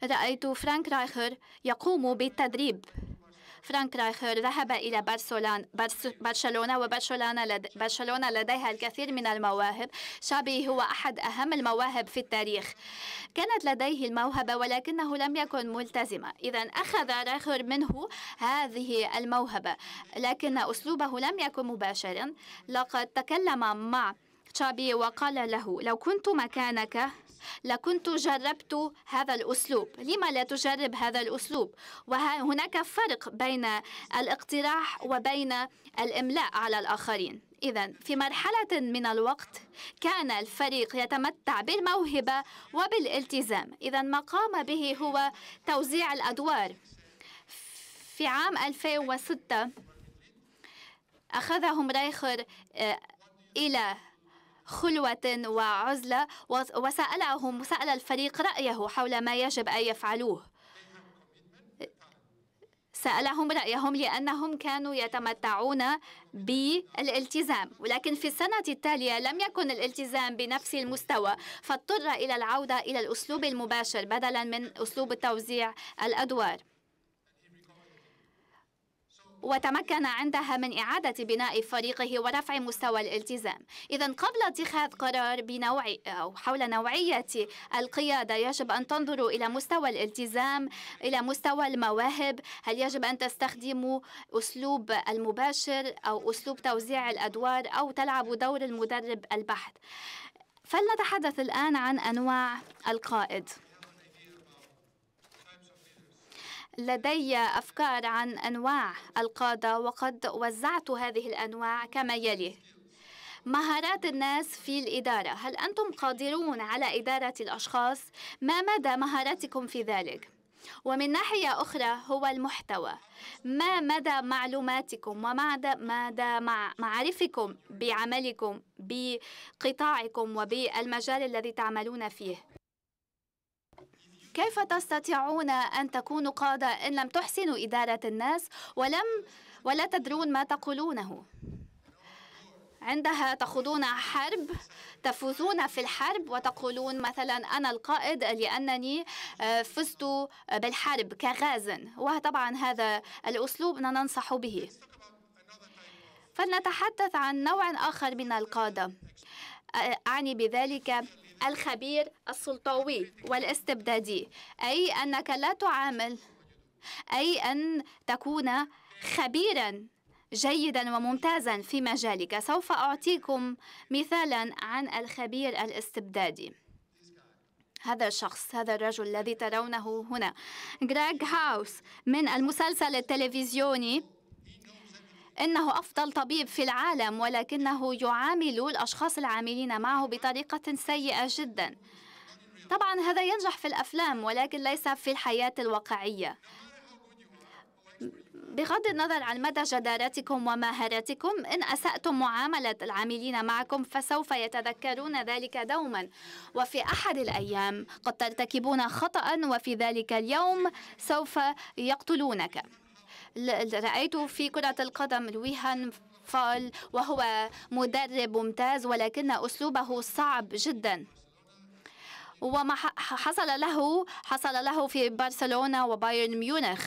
رأيت فرانك رايخر يقوم بالتدريب فرانك ذهب إلى برشلونة وبرشلونة برشلونة لديها الكثير من المواهب شابي هو أحد أهم المواهب في التاريخ كانت لديه الموهبة ولكنه لم يكن ملتزما إذا أخذ راخر منه هذه الموهبة لكن أسلوبه لم يكن مباشرا لقد تكلم مع تشابي وقال له لو كنت مكانك لكنت جربت هذا الأسلوب لما لا تجرب هذا الأسلوب وهناك فرق بين الاقتراح وبين الإملاء على الآخرين إذا في مرحلة من الوقت كان الفريق يتمتع بالموهبة وبالالتزام إذا ما قام به هو توزيع الأدوار في عام 2006 أخذهم رايخر آه، إلى خلوة وعزلة وسألهم وسأل الفريق رأيه حول ما يجب أن يفعلوه سألهم رأيهم لأنهم كانوا يتمتعون بالالتزام ولكن في السنة التالية لم يكن الالتزام بنفس المستوى فاضطر إلى العودة إلى الأسلوب المباشر بدلا من أسلوب توزيع الأدوار وتمكن عندها من إعادة بناء فريقه ورفع مستوى الالتزام إذا قبل اتخاذ قرار بنوع أو حول نوعية القيادة يجب أن تنظروا إلى مستوى الالتزام إلى مستوى المواهب هل يجب أن تستخدموا أسلوب المباشر أو أسلوب توزيع الأدوار أو تلعبوا دور المدرب البحث فلنتحدث الآن عن أنواع القائد لدي أفكار عن أنواع القادة وقد وزعت هذه الأنواع كما يلي مهارات الناس في الإدارة هل أنتم قادرون على إدارة الأشخاص؟ ما مدى مهاراتكم في ذلك؟ ومن ناحية أخرى هو المحتوى ما مدى معلوماتكم وما مدى مع معرفكم بعملكم بقطاعكم وبالمجال الذي تعملون فيه كيف تستطيعون أن تكونوا قادة إن لم تحسنوا إدارة الناس ولم ولا تدرون ما تقولونه عندها تخوضون حرب تفوزون في الحرب وتقولون مثلا أنا القائد لأنني آه، فزت بالحرب كغاز وطبعا هذا الأسلوب ننصح به فلنتحدث عن نوع آخر من القادة آه، أعني بذلك الخبير السلطوي والاستبدادي أي أنك لا تعامل أي أن تكون خبيرا جيدا وممتازا في مجالك سوف أعطيكم مثالا عن الخبير الاستبدادي هذا الشخص هذا الرجل الذي ترونه هنا غريغ هاوس من المسلسل التلفزيوني إنه أفضل طبيب في العالم ولكنه يعامل الأشخاص العاملين معه بطريقة سيئة جدا طبعا هذا ينجح في الأفلام ولكن ليس في الحياة الواقعية بغض النظر عن مدى جدارتكم ومهاراتكم إن أسأتم معاملة العاملين معكم فسوف يتذكرون ذلك دوما وفي أحد الأيام قد ترتكبون خطأ وفي ذلك اليوم سوف يقتلونك رأيته في كرة القدم الويهان فال وهو مدرب ممتاز ولكن أسلوبه صعب جدا وما حصل له حصل له في برشلونة وبايرن ميونخ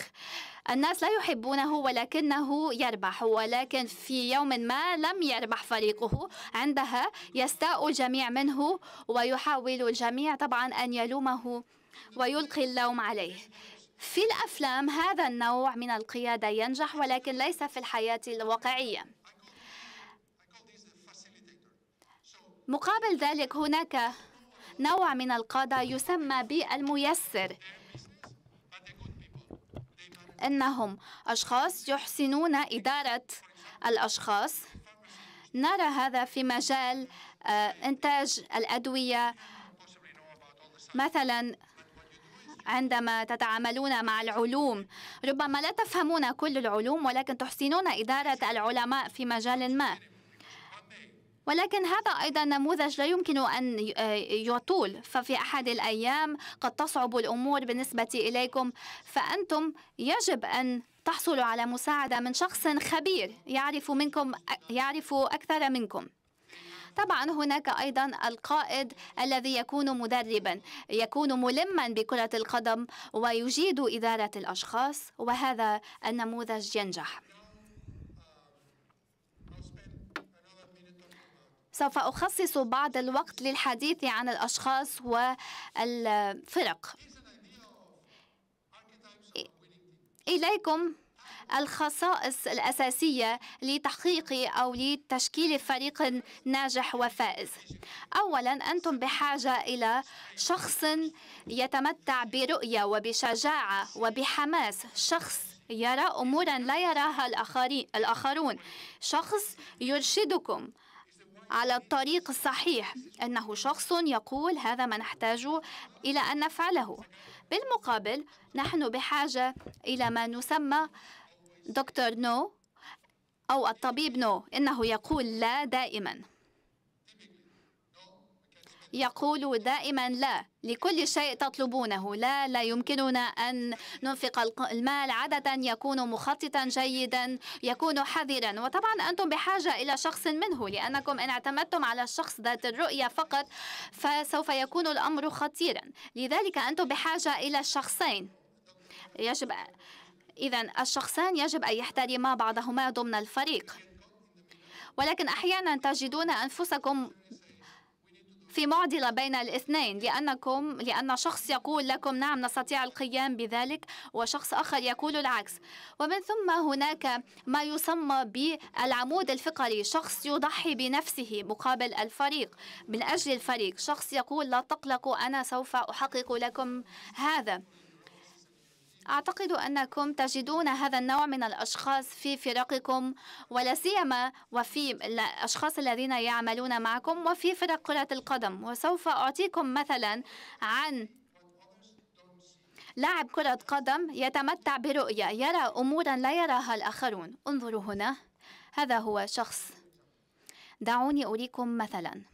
الناس لا يحبونه ولكنه يربح ولكن في يوم ما لم يربح فريقه عندها يستاء الجميع منه ويحاول الجميع طبعا أن يلومه ويلقي اللوم عليه في الأفلام هذا النوع من القيادة ينجح ولكن ليس في الحياة الواقعية مقابل ذلك هناك نوع من القادة يسمى بالميسر إنهم أشخاص يحسنون إدارة الأشخاص نرى هذا في مجال آه، إنتاج الأدوية مثلا عندما تتعاملون مع العلوم ربما لا تفهمون كل العلوم ولكن تحسنون إدارة العلماء في مجال ما ولكن هذا أيضا نموذج لا يمكن أن آه، يطول ففي أحد الأيام قد تصعب الأمور بالنسبة إليكم فأنتم يجب أن تحصلوا على مساعدة من شخص خبير يعرف منكم يعرف أكثر منكم طبعا هناك أيضا القائد الذي يكون مدربا يكون ملما بكرة القدم ويجيد إدارة الأشخاص وهذا النموذج ينجح سوف أخصص بعض الوقت للحديث عن الأشخاص والفرق إليكم الخصائص الأساسية لتحقيق أو لتشكيل فريق ناجح وفائز أولا أنتم بحاجة إلى شخص يتمتع برؤية وبشجاعة وبحماس شخص يرى أمورا لا يراها الآخرون شخص يرشدكم على الطريق الصحيح انه شخص يقول هذا ما نحتاج الى ان نفعله بالمقابل نحن بحاجه الى ما نسمى دكتور نو أو الطبيب نو إنه يقول لا دائما يقول دائما لا لكل شيء تطلبونه لا لا يمكننا أن ننفق المال عادة يكون مخططا جيدا يكون حذرا وطبعا أنتم بحاجة إلى شخص منه لأنكم إن اعتمدتم على الشخص ذات الرؤية فقط فسوف يكون الأمر خطيرا لذلك أنتم بحاجة إلى شخصين يجب إذا الشخصان يجب أن يحترما بعضهما ضمن الفريق ولكن أحيانا تجدون أنفسكم في معضلة بين الاثنين لأنكم لأن شخص يقول لكم نعم نستطيع القيام بذلك وشخص آخر يقول العكس ومن ثم هناك ما يسمى بالعمود الفقري شخص يضحي بنفسه مقابل الفريق من أجل الفريق شخص يقول لا تقلقوا أنا سوف أحقق لكم هذا أعتقد أنكم تجدون هذا النوع من الأشخاص في فرقكم ولا سيما وفي الأشخاص الذين يعملون معكم وفي فرق كرة القدم وسوف أعطيكم مثلا عن لاعب كرة قدم يتمتع برؤية يرى أمورا لا يراها الآخرون انظروا هنا هذا هو شخص دعوني أريكم مثلاً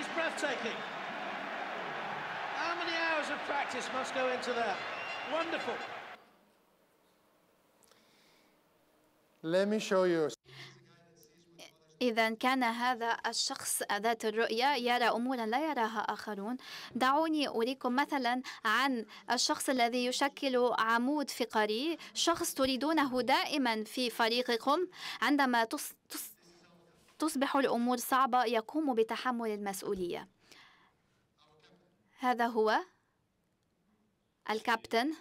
is breathtaking. How many hours of practice must go into that? Wonderful. Let me show you. إذا كان هذا الشخص ذات الرؤية يرى أمورا لا يراها آخرون دعوني أريكم مثلا عن الشخص الذي يشكل عمود فقري شخص تريدونه دائما في فريقكم عندما تص... تص... تصبح الأمور صعبة يقوم بتحمل المسؤولية هذا هو الكابتن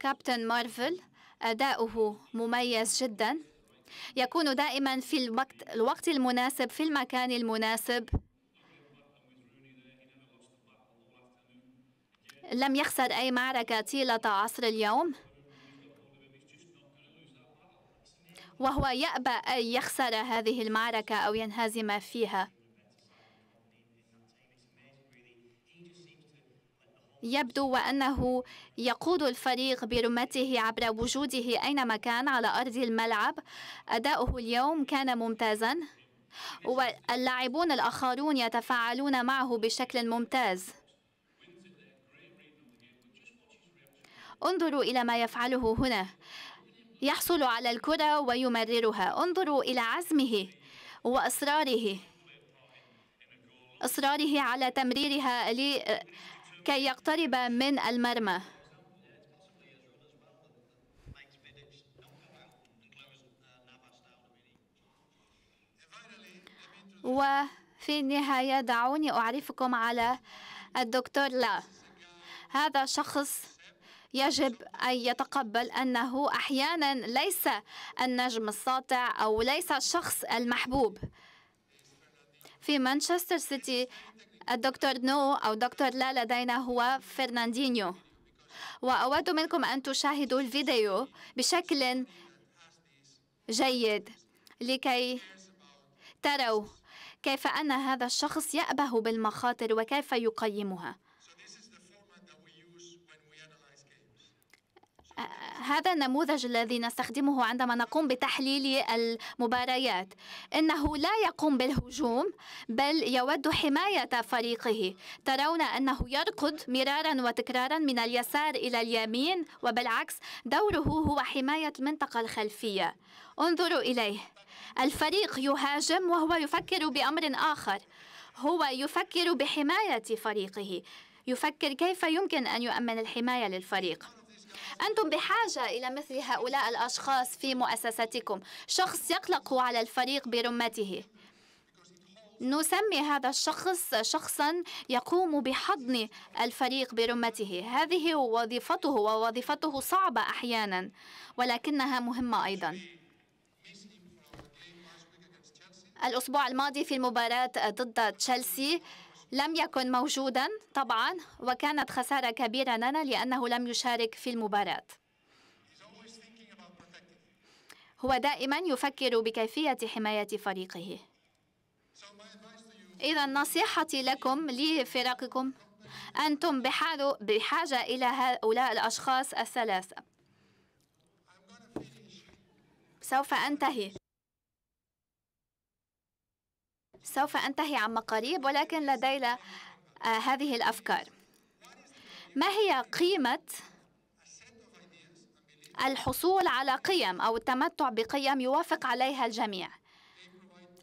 كابتن مارفل أداؤه مميز جدا يكون دائما في الوقت, الوقت المناسب في المكان المناسب لم يخسر أي معركة طيلة عصر اليوم وهو يأبى أن يخسر هذه المعركة أو ينهزم فيها يبدو وأنه يقود الفريق برمته عبر وجوده أينما كان على أرض الملعب أداؤه اليوم كان ممتازا واللاعبون الآخرون يتفاعلون معه بشكل ممتاز انظروا إلى ما يفعله هنا يحصل على الكرة ويمررها انظروا إلى عزمه وإصراره إصراره على تمريرها لكي يقترب من المرمى وفي النهاية دعوني أعرفكم على الدكتور لا هذا شخص يجب أن يتقبل أنه أحيانا ليس النجم الساطع أو ليس الشخص المحبوب في مانشستر سيتي الدكتور نو أو دكتور لا لدينا هو فرناندينيو وأود منكم أن تشاهدوا الفيديو بشكل جيد لكي تروا كيف أن هذا الشخص يأبه بالمخاطر وكيف يقيمها هذا النموذج الذي نستخدمه عندما نقوم بتحليل المباريات انه لا يقوم بالهجوم بل يود حمايه فريقه ترون انه يركض مرارا وتكرارا من اليسار الى اليمين وبالعكس دوره هو حمايه المنطقه الخلفيه انظروا اليه الفريق يهاجم وهو يفكر بامر اخر هو يفكر بحمايه فريقه يفكر كيف يمكن ان يؤمن الحمايه للفريق أنتم بحاجة إلى مثل هؤلاء الأشخاص في مؤسستكم شخص يقلق على الفريق برمته نسمي هذا الشخص شخصا يقوم بحضن الفريق برمته هذه وظيفته ووظيفته صعبة أحيانا ولكنها مهمة أيضا الأسبوع الماضي في المباراة ضد تشيلسي لم يكن موجودا طبعا وكانت خسارة كبيرة لنا لأنه لم يشارك في المباراة هو دائما يفكر بكيفية حماية فريقه إذا نصيحتي لكم لفرقكم أنتم بحاجة إلى هؤلاء الأشخاص الثلاثة سوف أنتهي سوف أنتهي عما قريب ولكن لدينا آه، هذه الأفكار ما هي قيمة الحصول على قيم أو التمتع بقيم يوافق عليها الجميع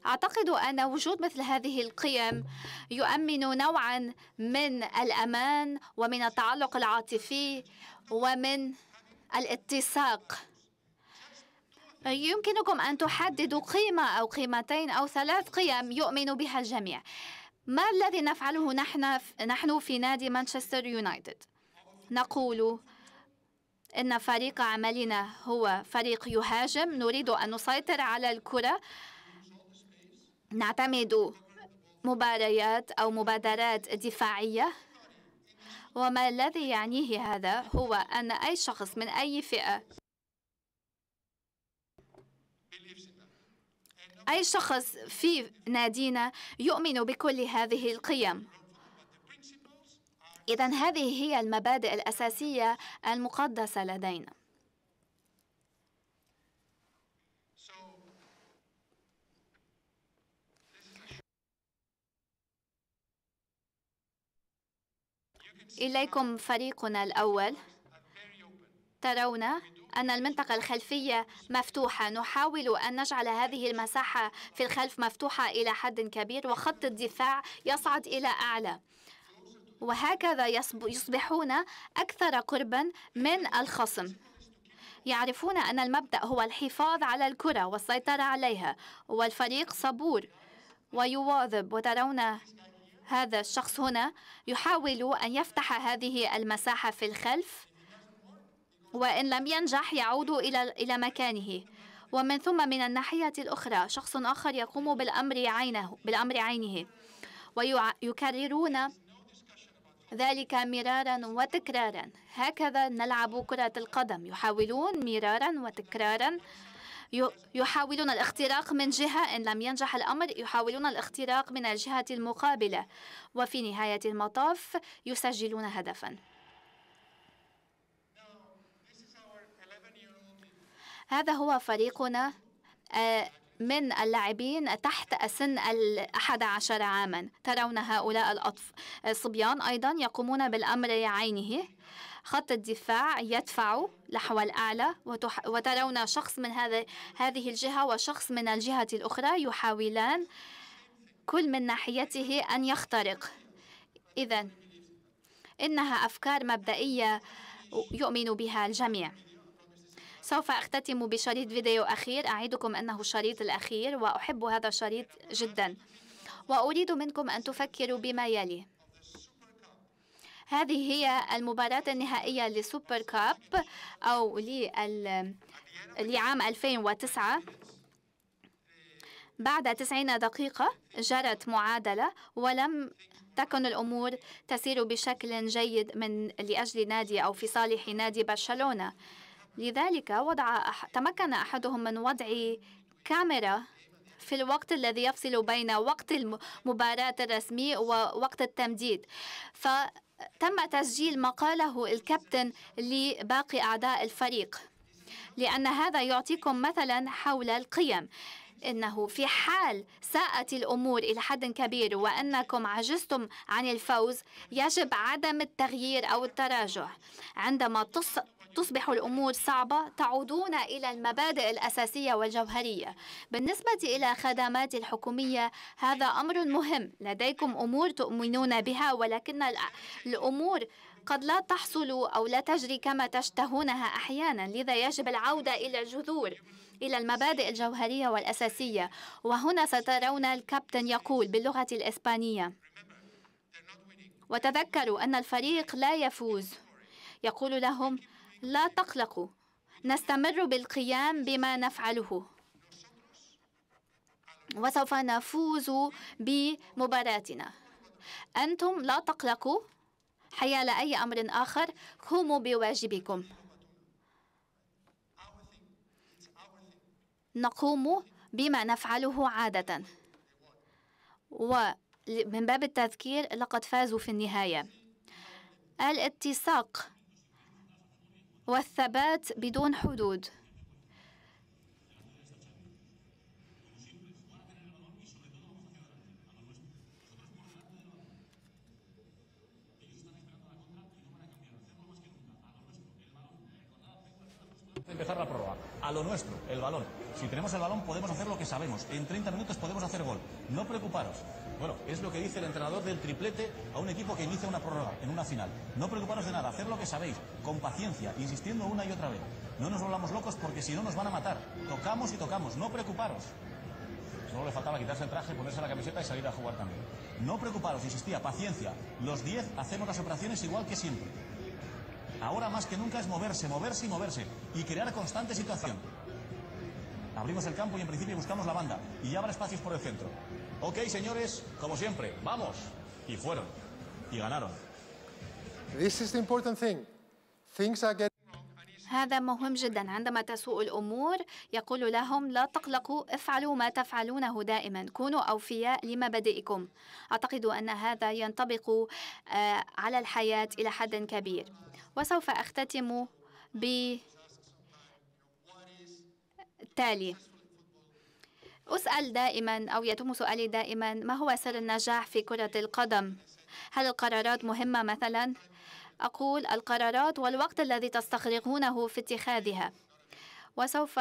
أعتقد أن وجود مثل هذه القيم يؤمن نوعا من الأمان ومن التعلق العاطفي ومن الاتساق يمكنكم أن تحددوا قيمة أو قيمتين أو ثلاث قيم يؤمن بها الجميع ما الذي نفعله نحن نحن في نادي مانشستر يونايتد نقول إن فريق عملنا هو فريق يهاجم نريد أن نسيطر على الكرة نعتمد مباريات أو مبادرات دفاعية وما الذي يعنيه هذا هو أن أي شخص من أي فئة أي شخص في نادينا يؤمن بكل هذه القيم إذا هذه هي المبادئ الأساسية المقدسة لدينا إليكم فريقنا الأول ترون أن المنطقة الخلفية مفتوحة نحاول أن نجعل هذه المساحة في الخلف مفتوحة إلى حد كبير وخط الدفاع يصعد إلى أعلى وهكذا يصبحون أكثر قربا من الخصم يعرفون أن المبدأ هو الحفاظ على الكرة والسيطرة عليها والفريق صبور ويواظب وترون هذا الشخص هنا يحاول أن يفتح هذه المساحة في الخلف وإن لم ينجح يعود إلى إلى مكانه ومن ثم من الناحية الأخرى شخص آخر يقوم بالأمر عينه بالأمر عينه ويكررون ذلك مرارا وتكرارا هكذا نلعب كرة القدم يحاولون مرارا وتكرارا يحاولون الاختراق من جهة إن لم ينجح الأمر يحاولون الاختراق من الجهة المقابلة وفي نهاية المطاف يسجلون هدفاً هذا هو فريقنا آه، من اللاعبين تحت سن الأحد عشر عاما ترون هؤلاء الاطفال الصبيان أيضا يقومون بالأمر عينه خط الدفاع يدفع نحو الأعلى وتح... وترون شخص من هذا هذه الجهة وشخص من الجهة الأخرى يحاولان كل من ناحيته أن يخترق إذا إنها أفكار مبدئية يؤمن بها الجميع سوف أختتم بشريط فيديو أخير أعدكم أنه الشريط الأخير وأحب هذا الشريط جدا وأريد منكم أن تفكروا بما يلي هذه هي المباراة النهائية لسوبر كاب أو لعام 2009 بعد 90 دقيقة جرت معادلة ولم تكن الأمور تسير بشكل جيد من لأجل نادي أو في صالح نادي برشلونة لذلك وضع أح... تمكن أحدهم من وضع كاميرا في الوقت الذي يفصل بين وقت المباراة الرسمي ووقت التمديد فتم تسجيل ما قاله الكابتن لباقي أعداء الفريق لأن هذا يعطيكم مثلا حول القيم إنه في حال ساءت الأمور إلى حد كبير وأنكم عجزتم عن الفوز يجب عدم التغيير أو التراجع عندما تصبح الأمور صعبة تعودون إلى المبادئ الأساسية والجوهرية بالنسبة إلى خدمات الحكومية هذا أمر مهم لديكم أمور تؤمنون بها ولكن الأمور قد لا تحصل أو لا تجري كما تشتهونها أحيانا لذا يجب العودة إلى الجذور إلى المبادئ الجوهرية والأساسية وهنا سترون الكابتن يقول باللغة الإسبانية وتذكروا أن الفريق لا يفوز يقول لهم لا تقلقوا نستمر بالقيام بما نفعله وسوف نفوز بمباراتنا أنتم لا تقلقوا حيال أي أمر آخر قوموا بواجبكم نقوم بما نفعله عادة ومن باب التذكير لقد فازوا في النهاية الاتساق والثبات بدون حدود empezar la prórroga. A lo nuestro, el balón. Si tenemos el balón podemos hacer lo que sabemos. En 30 minutos podemos hacer gol. No preocuparos. Bueno, es lo que dice el entrenador del triplete a un equipo que inicia una prórroga en una final. No preocuparos de nada, hacer lo que sabéis, con paciencia, insistiendo una y otra vez. No nos volvamos locos porque si no nos van a matar. Tocamos y tocamos, no preocuparos. Solo le faltaba quitarse el traje, ponerse la camiseta y salir a jugar también. No preocuparos, insistía, paciencia. Los 10 hacemos las operaciones igual que siempre. Ahora más que nunca es moverse, moverse y moverse y crear constante situación. Abrimos el campo y en principio buscamos la banda y ya habrá espacios por el centro. Ok, señores, como siempre, vamos. Y fueron. Y ganaron. This is the important thing. Things are getting... هذا مهم جدا عندما تسوء الأمور يقول لهم لا تقلقوا افعلوا ما تفعلونه دائما كونوا أوفياء لمبادئكم أعتقد أن هذا ينطبق آه، على الحياة إلى حد كبير وسوف أختتم بالتالي أسأل دائما أو يتم سؤالي دائما ما هو سر النجاح في كرة القدم؟ هل القرارات مهمة مثلا؟ أقول القرارات والوقت الذي تستغرقونه في اتخاذها وسوف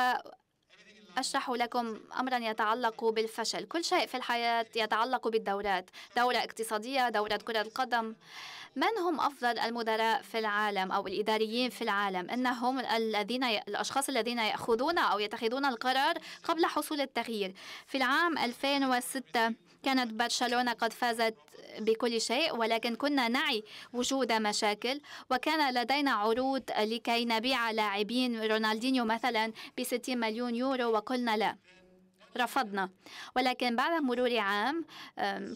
أشرح لكم أمرا يتعلق بالفشل كل شيء في الحياة يتعلق بالدورات دورة اقتصادية دورة كرة القدم من هم أفضل المدراء في العالم أو الإداريين في العالم إنهم الذين ي... الأشخاص الذين يأخذون أو يتخذون القرار قبل حصول التغيير في العام 2006 كانت برشلونة قد فازت بكل شيء ولكن كنا نعي وجود مشاكل وكان لدينا عروض لكي نبيع لاعبين رونالدينيو مثلا ب 60 مليون يورو وقلنا لا رفضنا ولكن بعد مرور عام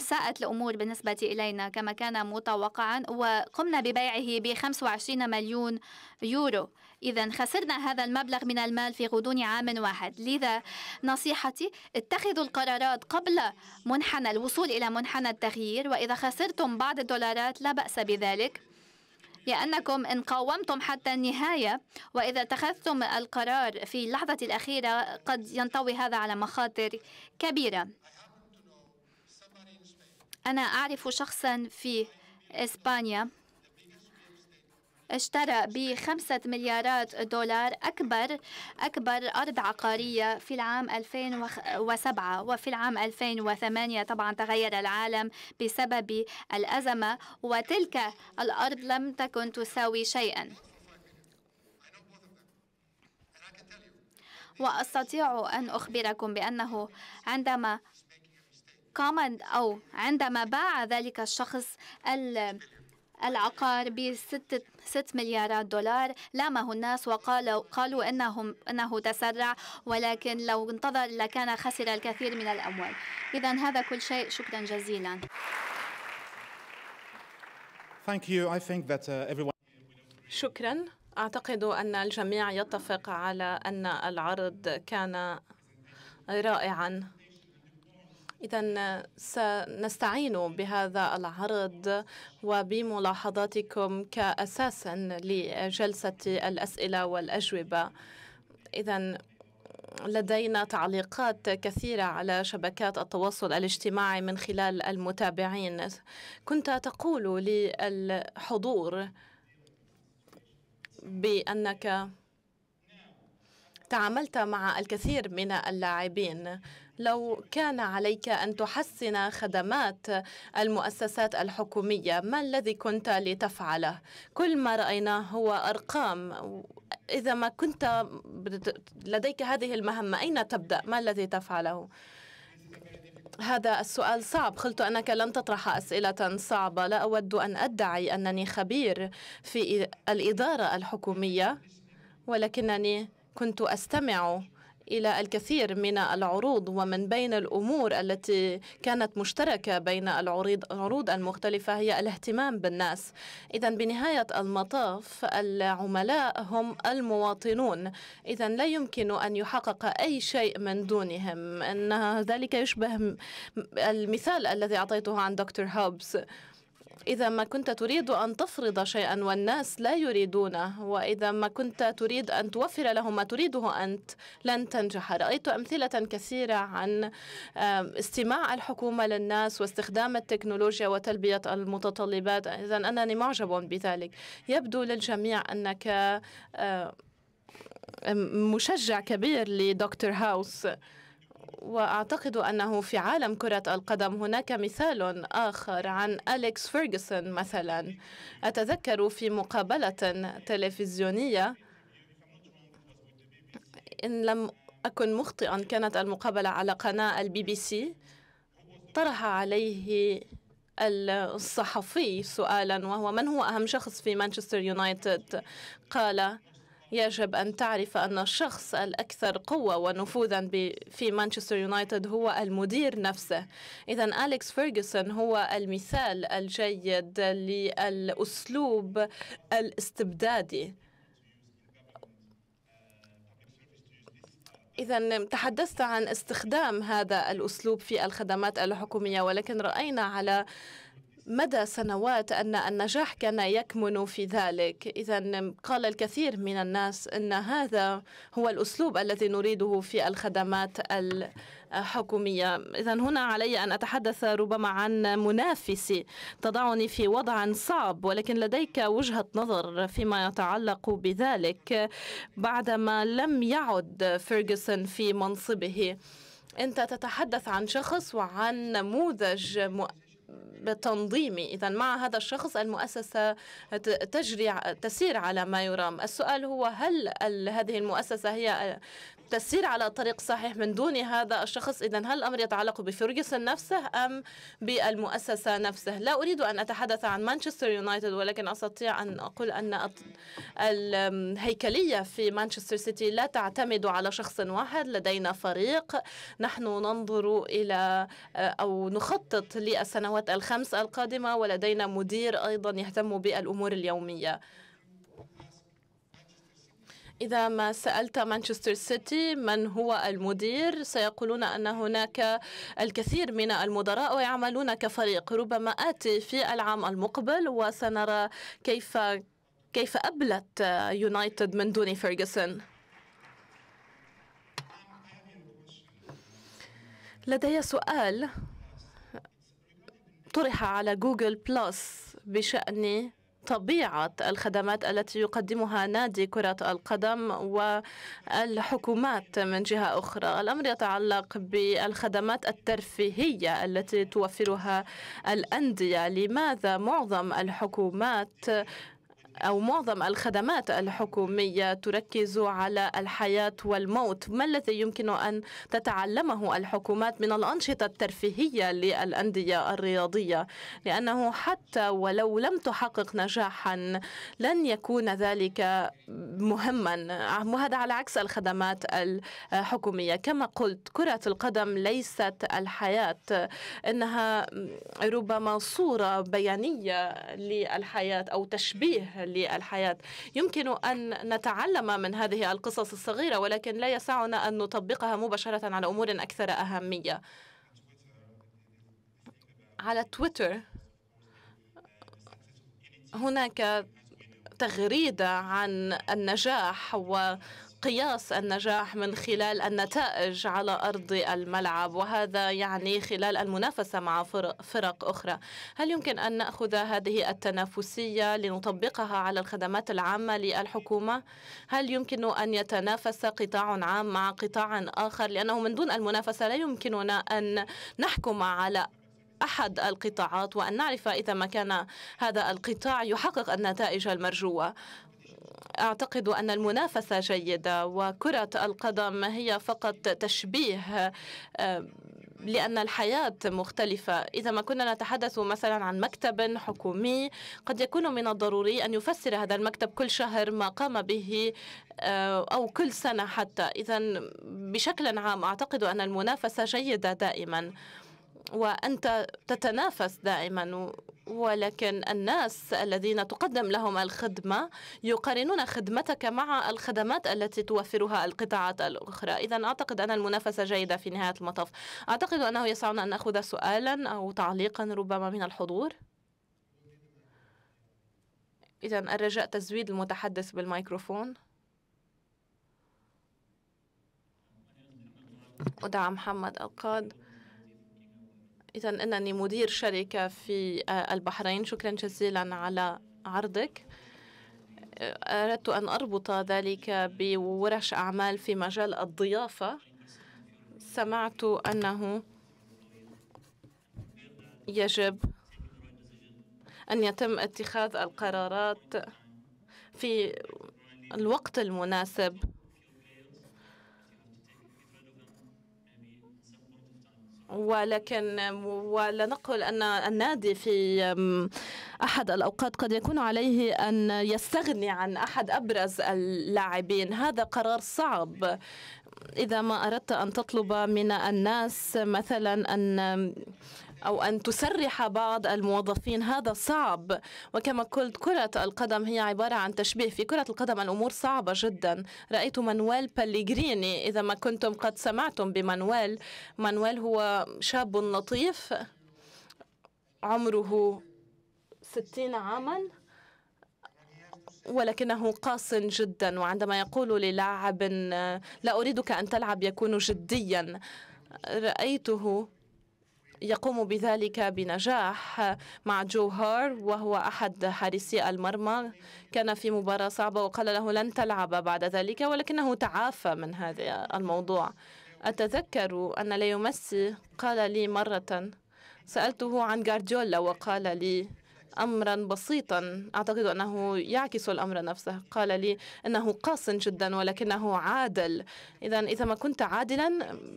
ساءت الأمور بالنسبة إلينا كما كان متوقعا وقمنا ببيعه ب 25 مليون يورو إذا خسرنا هذا المبلغ من المال في غضون عام واحد لذا نصيحتي اتخذوا القرارات قبل منحنى الوصول إلى منحنى التغيير وإذا خسرتم بعض الدولارات لا بأس بذلك لأنكم إن قاومتم حتى النهاية وإذا اتخذتم القرار في اللحظة الأخيرة قد ينطوي هذا على مخاطر كبيرة أنا أعرف شخصا في إسبانيا اشترى بخمسة مليارات دولار أكبر أكبر أرض عقارية في العام 2007 وفي العام 2008 طبعا تغير العالم بسبب الأزمة وتلك الأرض لم تكن تساوي شيئا وأستطيع أن أخبركم بأنه عندما قام أو عندما باع ذلك الشخص العقار بستة 6 مليارات دولار لامه الناس وقالوا قالوا انهم انه تسرع ولكن لو انتظر لكان خسر الكثير من الاموال اذا هذا كل شيء شكرا جزيلا Thank you. I think that uh, everyone... شكرا أعتقد أن الجميع يتفق على أن العرض كان رائعا إذا سنستعين بهذا العرض وبملاحظاتكم كأساس لجلسة الأسئلة والأجوبة إذا لدينا تعليقات كثيرة على شبكات التواصل الاجتماعي من خلال المتابعين كنت تقول للحضور بأنك تعاملت مع الكثير من اللاعبين لو كان عليك أن تحسن خدمات المؤسسات الحكومية ما الذي كنت لتفعله؟ كل ما رأيناه هو أرقام إذا ما كنت لديك هذه المهمة أين تبدأ؟ ما الذي تفعله؟ هذا السؤال صعب قلت أنك لن تطرح أسئلة صعبة لا أود أن أدعي أنني خبير في الإدارة الحكومية ولكنني كنت أستمع إلى الكثير من العروض ومن بين الأمور التي كانت مشتركة بين العروض المختلفة هي الاهتمام بالناس إذا بنهاية المطاف العملاء هم المواطنون إذا لا يمكن أن يحقق أي شيء من دونهم أن ذلك يشبه المثال الذي أعطيته عن دكتور هوبز إذا ما كنت تريد أن تفرض شيئا والناس لا يريدونه وإذا ما كنت تريد أن توفر لهم ما تريده أنت لن تنجح رأيت أمثلة كثيرة عن استماع الحكومة للناس واستخدام التكنولوجيا وتلبية المتطلبات إذا أنني معجب بذلك يبدو للجميع أنك مشجع كبير لدكتور هاوس وأعتقد أنه في عالم كرة القدم هناك مثال آخر عن أليكس فيرغسون مثلا أتذكر في مقابلة تلفزيونية إن لم أكن مخطئا كانت المقابلة على قناة البي بي سي طرح عليه الصحفي سؤالا وهو من هو أهم شخص في مانشستر يونايتد قال يجب أن تعرف أن الشخص الأكثر قوة ونفوذا في مانشستر يونايتد هو المدير نفسه إذا أليكس فيرغسون هو المثال الجيد للأسلوب الاستبدادي إذا تحدثت عن استخدام هذا الأسلوب في الخدمات الحكومية ولكن رأينا على مدى سنوات أن النجاح كان يكمن في ذلك إذا قال الكثير من الناس أن هذا هو الأسلوب الذي نريده في الخدمات الحكومية إذا هنا علي أن أتحدث ربما عن منافسي تضعني في وضع صعب ولكن لديك وجهة نظر فيما يتعلق بذلك بعدما لم يعد فيرغسون في منصبه أنت تتحدث عن شخص وعن نموذج تنظيمي إذا مع هذا الشخص المؤسسة تجري تسير على ما يرام السؤال هو هل هذه المؤسسة هي تسير على طريق صحيح من دون هذا الشخص إذا هل الأمر يتعلق بفيرجسون نفسه أم بالمؤسسة نفسه لا أريد أن أتحدث عن مانشستر يونايتد ولكن أستطيع أن أقول أن الهيكلية في مانشستر سيتي لا تعتمد على شخص واحد لدينا فريق نحن ننظر إلى أو نخطط للسنوات الخمس القادمة ولدينا مدير أيضا يهتم بالأمور اليومية إذا ما سألت مانشستر سيتي من هو المدير سيقولون أن هناك الكثير من المدراء ويعملون كفريق ربما آتي في العام المقبل وسنرى كيف كيف أبلت يونايتد من دون فيرغسون لدي سؤال طرح على جوجل بلس بشأن طبيعة الخدمات التي يقدمها نادي كرة القدم والحكومات من جهة أخرى الأمر يتعلق بالخدمات الترفيهية التي توفرها الأندية لماذا معظم الحكومات أو معظم الخدمات الحكومية تركز على الحياة والموت ما الذي يمكن أن تتعلمه الحكومات من الأنشطة الترفيهية للأندية الرياضية لأنه حتى ولو لم تحقق نجاحا لن يكون ذلك مهما وهذا على عكس الخدمات الحكومية كما قلت كرة القدم ليست الحياة إنها ربما صورة بيانية للحياة أو تشبيه للحياة يمكن أن نتعلم من هذه القصص الصغيرة ولكن لا يسعنا أن نطبقها مباشرة على أمور أكثر أهمية على تويتر هناك تغريدة عن النجاح و قياس النجاح من خلال النتائج على أرض الملعب وهذا يعني خلال المنافسة مع فرق أخرى هل يمكن أن نأخذ هذه التنافسية لنطبقها على الخدمات العامة للحكومة هل يمكن أن يتنافس قطاع عام مع قطاع آخر لأنه من دون المنافسة لا يمكننا أن نحكم على احد القطاعات وان نعرف اذا ما كان هذا القطاع يحقق النتائج المرجوه أعتقد أن المنافسة جيدة وكرة القدم هي فقط تشبيه آه، لأن الحياة مختلفة إذا ما كنا نتحدث مثلا عن مكتب حكومي قد يكون من الضروري أن يفسر هذا المكتب كل شهر ما قام به آه، أو كل سنة حتى إذا بشكل عام أعتقد أن المنافسة جيدة دائما وأنت تتنافس دائما ولكن الناس الذين تقدم لهم الخدمة يقارنون خدمتك مع الخدمات التي توفرها القطاعات الأخرى إذا أعتقد أن المنافسة جيدة في نهاية المطاف أعتقد أنه يسعنا أن نأخذ سؤالا أو تعليقا ربما من الحضور إذا الرجاء تزويد المتحدث بالميكروفون ودعا محمد القاد إذا أنني مدير شركة في آه، البحرين شكرا جزيلا على عرضك آه، أردت أن أربط ذلك بورش أعمال في مجال الضيافة سمعت أنه يجب أن يتم اتخاذ القرارات في الوقت المناسب ولكن ولنقل أن النادي في أحد الأوقات قد يكون عليه أن يستغني عن أحد أبرز اللاعبين هذا قرار صعب إذا ما أردت أن تطلب من الناس مثلا أن أو أن تسرح بعض الموظفين هذا صعب وكما قلت كرة القدم هي عبارة عن تشبيه في كرة القدم الأمور صعبة جدا رأيت مانويل باليغريني إذا ما كنتم قد سمعتم بمانويل مانويل هو شاب لطيف عمره ستين عاما ولكنه قاس جدا وعندما يقول للاعب لا أريدك أن تلعب يكون جديا رأيته يقوم بذلك بنجاح مع جو هار وهو أحد حارسي المرمى كان في مباراة صعبة وقال له لن تلعب بعد ذلك ولكنه تعافى من هذا الموضوع أتذكر أن ليوميسي قال لي مرة سألته عن جارديولا وقال لي أمرا بسيطا أعتقد أنه يعكس الأمر نفسه قال لي أنه قاس جدا ولكنه عادل إذا إذا ما كنت عادلا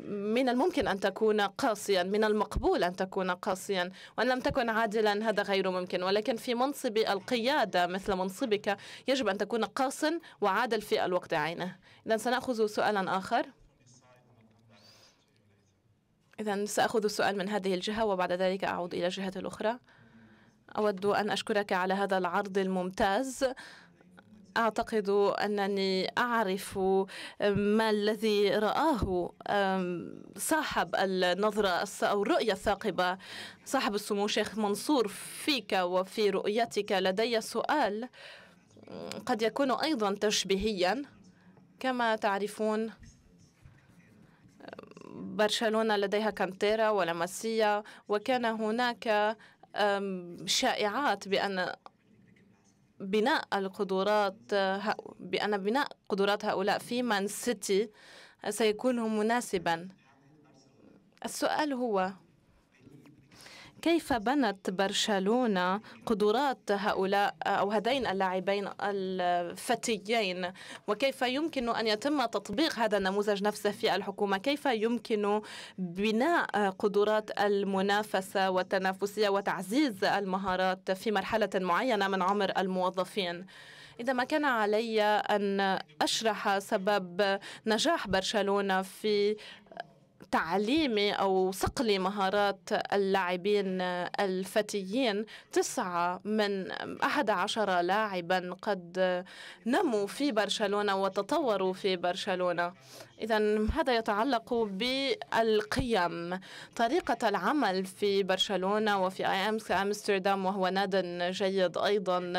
من الممكن أن تكون قاسيا من المقبول أن تكون قاسيا وأن لم تكن عادلا هذا غير ممكن ولكن في منصب القيادة مثل منصبك يجب أن تكون قاس وعادل في الوقت عينه إذا سنأخذ سؤالا آخر إذا سأخذ السؤال من هذه الجهة وبعد ذلك أعود إلى الجهة الأخرى أود أن أشكرك على هذا العرض الممتاز أعتقد أنني أعرف ما الذي رآه صاحب النظرة أو الرؤية الثاقبة صاحب السمو شيخ منصور فيك وفي رؤيتك لدي سؤال قد يكون أيضا تشبيهيا كما تعرفون برشلونة لديها كانتيرا ولمسية وكان هناك شائعات بأن بناء القدرات آه، بأن بناء قدرات هؤلاء في مان سيتي سيكون مناسبا السؤال هو كيف بنت برشلونة قدرات هؤلاء أو هذين اللاعبين الفتيين وكيف يمكن أن يتم تطبيق هذا النموذج نفسه في الحكومة كيف يمكن بناء قدرات المنافسة والتنافسية وتعزيز المهارات في مرحلة معينة من عمر الموظفين إذا ما كان علي أن أشرح سبب نجاح برشلونة في تعليمي أو صقل مهارات اللاعبين الفتيين تسعة من أحد عشر لاعبا قد نموا في برشلونة وتطوروا في برشلونة إذا هذا يتعلق بالقيم طريقة العمل في برشلونة وفي أمستردام وهو ناد جيد أيضا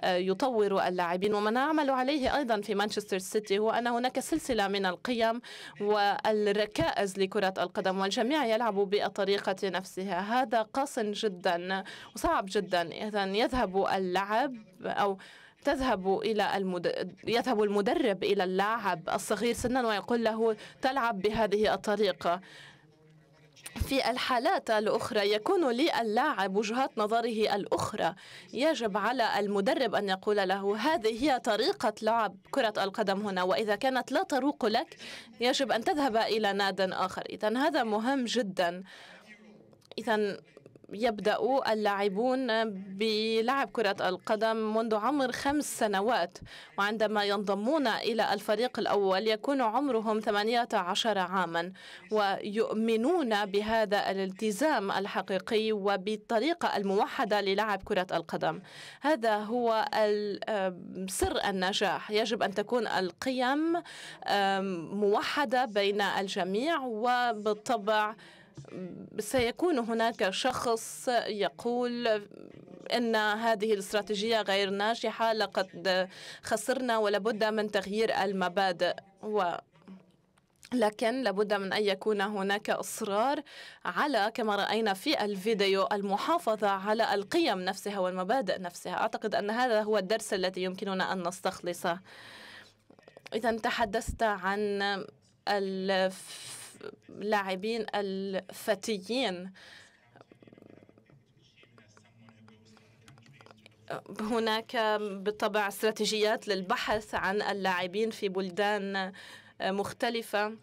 آه، يطور اللاعبين وما نعمل عليه أيضا في مانشستر سيتي هو أن هناك سلسلة من القيم والركائز لكرة القدم والجميع يلعب بالطريقة نفسها هذا قاس جدا وصعب جدا إذا يذهب اللعب أو تذهب إلى المد... يذهب المدرب إلى اللاعب الصغير سنا ويقول له تلعب بهذه الطريقة في الحالات الأخرى يكون للاعب وجهات نظره الأخرى يجب على المدرب أن يقول له هذه هي طريقة لعب كرة القدم هنا وإذا كانت لا تروق لك يجب أن تذهب إلى ناد آخر إذا هذا مهم جدا إذا يبدأ اللاعبون بلعب كرة القدم منذ عمر خمس سنوات وعندما ينضمون إلى الفريق الأول يكون عمرهم 18 عاما ويؤمنون بهذا الالتزام الحقيقي وبالطريقة الموحدة للعب كرة القدم هذا هو سر النجاح يجب أن تكون القيم موحدة بين الجميع وبالطبع سيكون هناك شخص يقول ان هذه الاستراتيجيه غير ناجحه لقد خسرنا ولابد من تغيير المبادئ و لكن لابد من ان يكون هناك اصرار على كما راينا في الفيديو المحافظه على القيم نفسها والمبادئ نفسها اعتقد ان هذا هو الدرس الذي يمكننا ان نستخلصه اذا تحدثت عن الف اللاعبين الفتيين هناك بالطبع استراتيجيات للبحث عن اللاعبين في بلدان مختلفة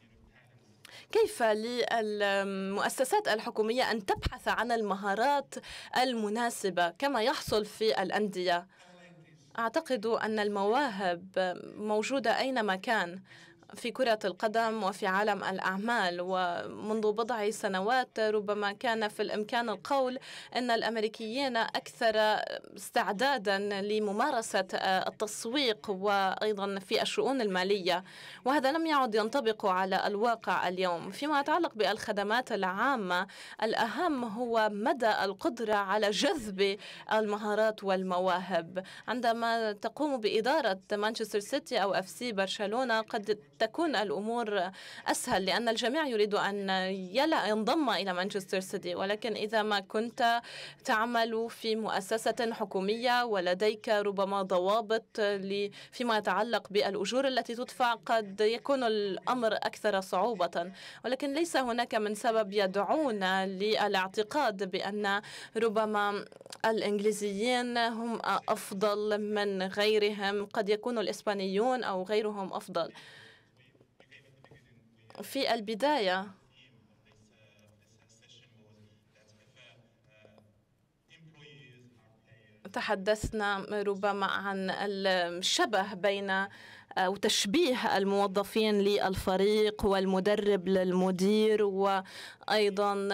كيف للمؤسسات الحكومية أن تبحث عن المهارات المناسبة كما يحصل في الأندية أعتقد أن المواهب موجودة أينما كان في كرة القدم وفي عالم الأعمال ومنذ بضع سنوات ربما كان في الإمكان القول أن الأمريكيين أكثر استعدادا لممارسة التسويق وأيضا في الشؤون المالية وهذا لم يعد ينطبق على الواقع اليوم فيما يتعلق بالخدمات العامة الأهم هو مدى القدرة على جذب المهارات والمواهب عندما تقوم بإدارة مانشستر سيتي أو أف سي برشلونة قد تكون الأمور أسهل لأن الجميع يريد أن يلا ينضم إلى مانشستر سيتي ولكن إذا ما كنت تعمل في مؤسسة حكومية ولديك ربما ضوابط فيما يتعلق بالأجور التي تدفع قد يكون الأمر أكثر صعوبة ولكن ليس هناك من سبب يدعونا للاعتقاد بأن ربما الإنجليزيين هم أفضل من غيرهم قد يكون الإسبانيون أو غيرهم أفضل في البداية تحدثنا ربما عن الشبه بين أو آه، تشبيه الموظفين للفريق والمدرب للمدير وأيضا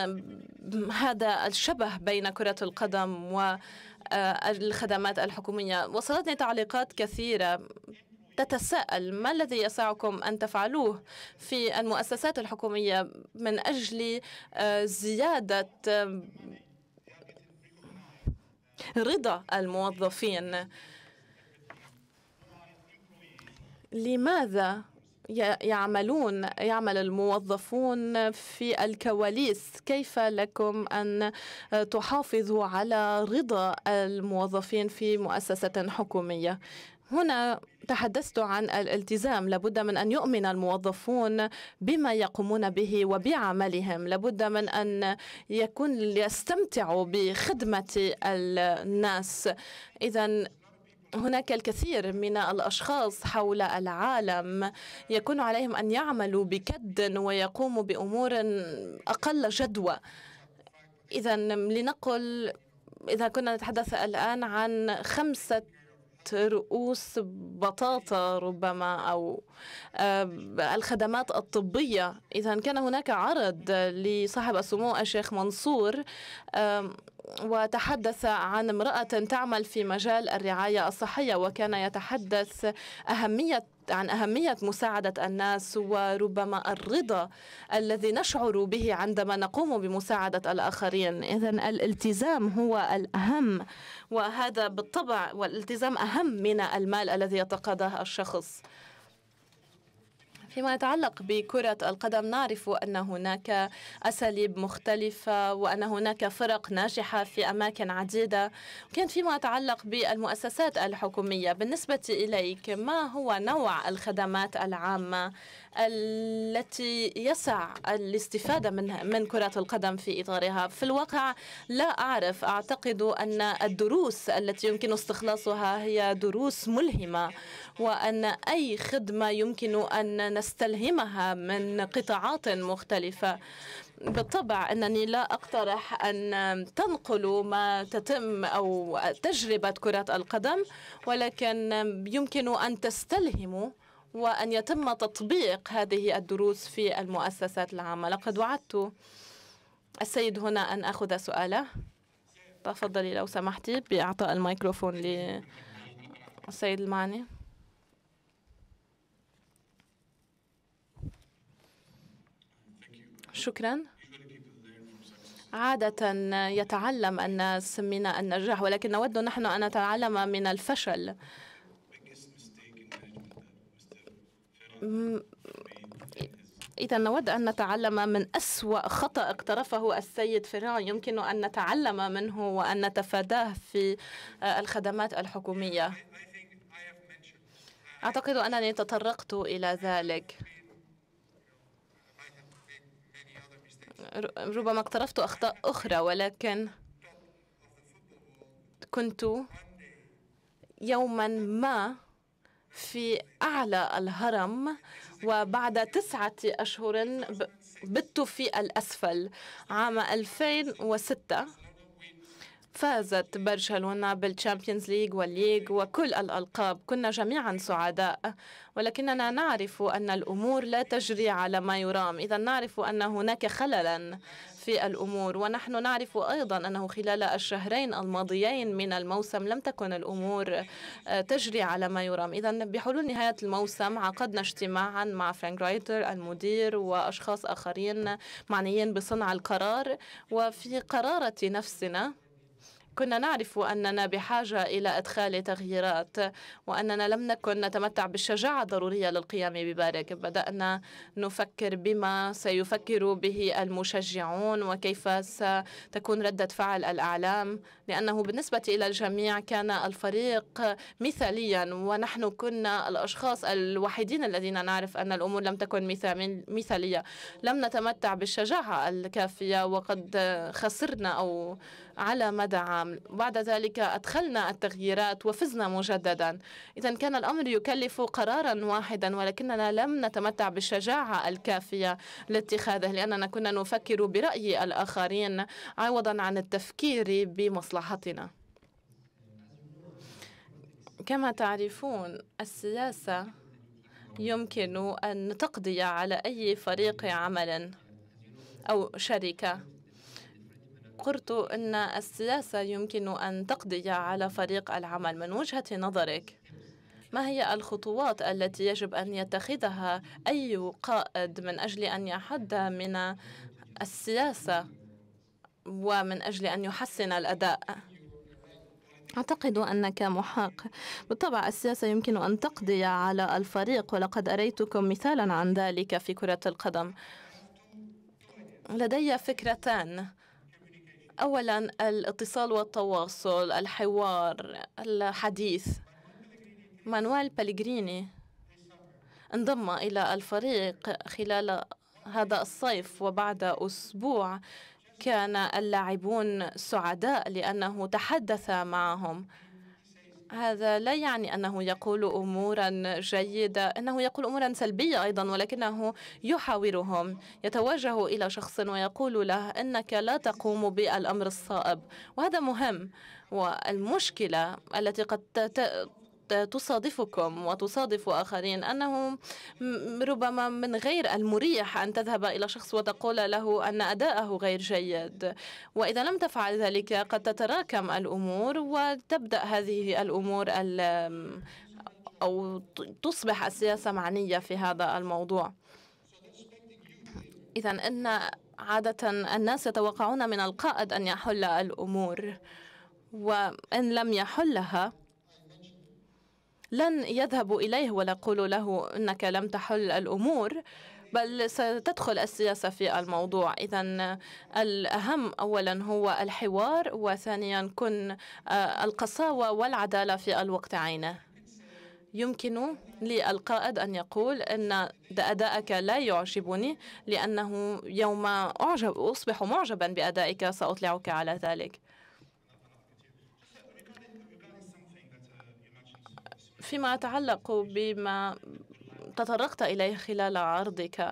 هذا الشبه بين كرة القدم والخدمات آه، الحكومية وصلتني تعليقات كثيرة تتساءل ما الذي يسعكم أن تفعلوه في المؤسسات الحكومية من أجل آه، زيادة آه، رضا الموظفين لماذا يعملون يعمل الموظفون في الكواليس كيف لكم أن آه، تحافظوا على رضا الموظفين في مؤسسة حكومية هنا تحدثت عن الالتزام لابد من أن يؤمن الموظفون بما يقومون به وبعملهم لابد من أن يكون يستمتعوا بخدمة الناس إذا هناك الكثير من الأشخاص حول العالم يكون عليهم أن يعملوا بكد ويقوموا بأمور أقل جدوى إذا لنقل إذا كنا نتحدث الآن عن خمسة رؤوس بطاطا ربما أو الخدمات الطبية إذا كان هناك عرض لصاحب السمو الشيخ منصور وتحدث عن امرأة تعمل في مجال الرعاية الصحية وكان يتحدث أهمية عن أهمية مساعدة الناس وربما الرضا الذي نشعر به عندما نقوم بمساعدة الآخرين إذا الالتزام هو الأهم وهذا بالطبع والالتزام أهم من المال الذي يتقاضاه الشخص فيما يتعلق بكرة القدم نعرف أن هناك أساليب مختلفة وأن هناك فرق ناجحة في أماكن عديدة وكان فيما يتعلق بالمؤسسات الحكومية بالنسبة إليك ما هو نوع الخدمات العامة التي يسع الاستفادة منها من كرة القدم في إطارها في الواقع لا أعرف أعتقد أن الدروس التي يمكن استخلاصها هي دروس ملهمة وأن أي خدمة يمكن أن نستلهمها من قطاعات مختلفة بالطبع أنني لا أقترح أن تنقلوا ما تتم أو تجربة كرة القدم ولكن يمكن أن تستلهموا وأن يتم تطبيق هذه الدروس في المؤسسات العامة لقد وعدت السيد هنا أن أخذ سؤاله تفضلي لو سمحتي بإعطاء الميكروفون للسيد المعني شكرا عادة يتعلم الناس من النجاح ولكن نود نحن أن نتعلم من الفشل إذا نود أن نتعلم من أسوأ خطأ اقترفه السيد فيران يمكن أن نتعلم منه وأن نتفاداه في آه، الخدمات الحكومية أعتقد أنني تطرقت إلى ذلك ربما اقترفت أخطاء أخرى ولكن كنت يوما ما في أعلى الهرم وبعد تسعة أشهر بت في الأسفل عام 2006 فازت برشلونة بالشامبيونز ليج والليج وكل الألقاب كنا جميعا سعداء ولكننا نعرف أن الأمور لا تجري على ما يرام إذا نعرف أن هناك خللا في الأمور ونحن نعرف أيضا أنه خلال الشهرين الماضيين من الموسم لم تكن الأمور آه، تجري على ما يرام إذا بحلول نهاية الموسم عقدنا اجتماعا مع فرانك رايتر المدير وأشخاص آخرين معنيين بصنع القرار وفي قرارة نفسنا كنا نعرف أننا بحاجة إلى إدخال تغييرات وأننا لم نكن نتمتع بالشجاعة الضرورية للقيام ببارك بدأنا نفكر بما سيفكر به المشجعون وكيف ستكون ردة فعل الأعلام لأنه بالنسبة إلى الجميع كان الفريق مثاليا ونحن كنا الأشخاص الوحيدين الذين نعرف أن الأمور لم تكن مثالية لم نتمتع بالشجاعة الكافية وقد خسرنا أو على مدى عام بعد ذلك أدخلنا التغييرات وفزنا مجددا إذا كان الأمر يكلف قرارا واحدا ولكننا لم نتمتع بالشجاعة الكافية لاتخاذه لأننا كنا نفكر برأي الآخرين عوضا عن التفكير بمصلحتنا كما تعرفون السياسة يمكن أن تقضي على أي فريق عمل أو شركة قلت أن السياسة يمكن أن تقضي على فريق العمل من وجهة نظرك ما هي الخطوات التي يجب أن يتخذها أي قائد من أجل أن يحد من السياسة ومن أجل أن يحسن الأداء؟ أعتقد أنك محق بالطبع السياسة يمكن أن تقضي على الفريق ولقد أريتكم مثالا عن ذلك في كرة القدم لدي فكرتان أولا الاتصال والتواصل الحوار الحديث مانويل باليغريني انضم إلى الفريق خلال هذا الصيف وبعد أسبوع كان اللاعبون سعداء لأنه تحدث معهم هذا لا يعني أنه يقول أمورا جيدة أنه يقول أمورا سلبية أيضا ولكنه يحاورهم يتوجه إلى شخص ويقول له أنك لا تقوم بالأمر الصائب وهذا مهم والمشكلة التي قد تصادفكم وتصادف آخرين أنه ربما من غير المريح أن تذهب إلى شخص وتقول له أن أداءه غير جيد وإذا لم تفعل ذلك قد تتراكم الأمور وتبدأ هذه الأمور أو تصبح السياسة معنية في هذا الموضوع إذا إن عادة الناس يتوقعون من القائد أن يحل الأمور وإن لم يحلها لن يذهبوا إليه ويقولوا له إنك لم تحل الأمور بل ستدخل السياسة في الموضوع إذا الأهم أولا هو الحوار وثانيا كن آه، القساوة والعدالة في الوقت عينه يمكن للقائد أن يقول أن أداءك لا يعجبني لأنه يوم أعجب أصبح معجبا بأدائك سأطلعك على ذلك فيما يتعلق بما تطرقت إليه خلال عرضك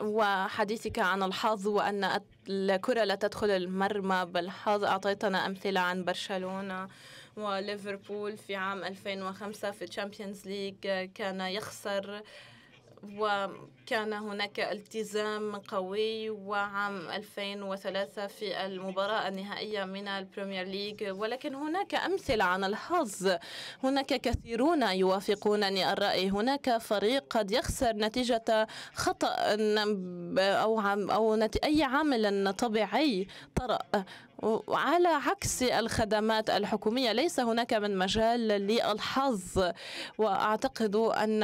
وحديثك عن الحظ وأن الكرة لا تدخل المرمى بالحظ أعطيتنا أمثلة عن برشلونة وليفربول في عام 2005 في تشامبيونز ليج كان يخسر وكان هناك التزام قوي وعام 2003 في المباراة النهائية من البريمير ليج ولكن هناك أمثلة عن الحظ هناك كثيرون يوافقونني الرأي هناك فريق قد يخسر نتيجة خطأ أو عم أو أي عامل طبيعي طرأ على عكس الخدمات الحكومية ليس هناك من مجال للحظ وأعتقد أن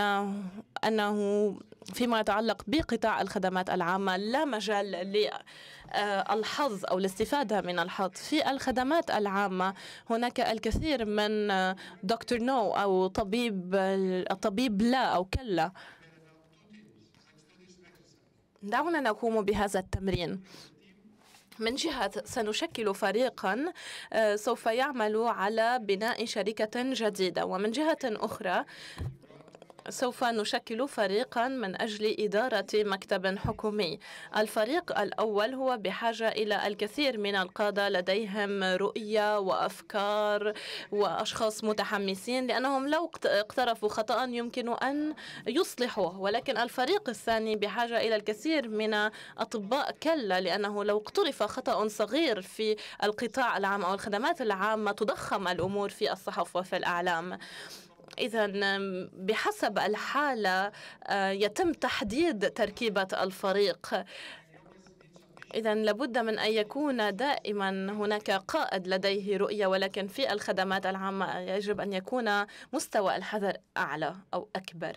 أنه فيما يتعلق بقطاع الخدمات العامة لا مجال للحظ أو الاستفادة من الحظ في الخدمات العامة هناك الكثير من دكتور نو أو طبيب الطبيب لا أو كلا دعونا نقوم بهذا التمرين من جهة سنشكل فريقا آه، سوف يعمل على بناء شركة جديدة ومن جهة أخرى سوف نشكل فريقا من أجل إدارة مكتب حكومي الفريق الأول هو بحاجة إلى الكثير من القادة لديهم رؤية وأفكار وأشخاص متحمسين لأنهم لو اقترفوا خطأ يمكن أن يصلحوه ولكن الفريق الثاني بحاجة إلى الكثير من أطباء كلا لأنه لو اقترف خطأ صغير في القطاع العام أو الخدمات العامة تضخم الأمور في الصحف وفي الأعلام إذا بحسب الحالة آه، يتم تحديد تركيبة الفريق إذا لابد من أن يكون دائما هناك قائد لديه رؤية ولكن في الخدمات العامة يجب أن يكون مستوى الحذر أعلى أو أكبر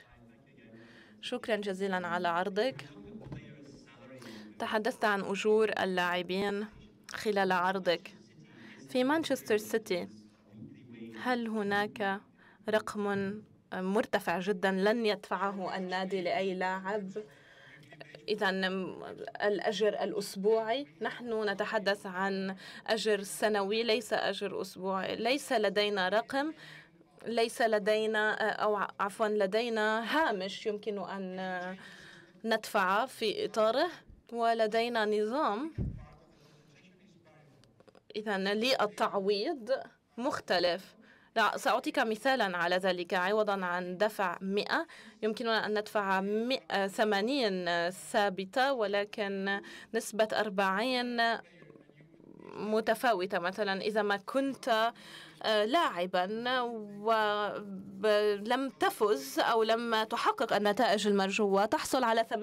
شكرا جزيلا على عرضك تحدثت عن أجور اللاعبين خلال عرضك في مانشستر سيتي هل هناك رقم مرتفع جدا لن يدفعه النادي لأي لاعب إذا الأجر الأسبوعي نحن نتحدث عن أجر سنوي ليس أجر أسبوعي ليس لدينا رقم ليس لدينا أو عفوا لدينا هامش يمكن أن ندفع في إطاره ولدينا نظام إذا للتعويض مختلف لا سأعطيك مثالا على ذلك عوضا عن دفع 100 يمكننا أن ندفع 80 ثابتة ولكن نسبة 40 متفاوتة مثلا إذا ما كنت آه، لاعبا ولم تفز أو لم تحقق النتائج المرجوة تحصل على 80%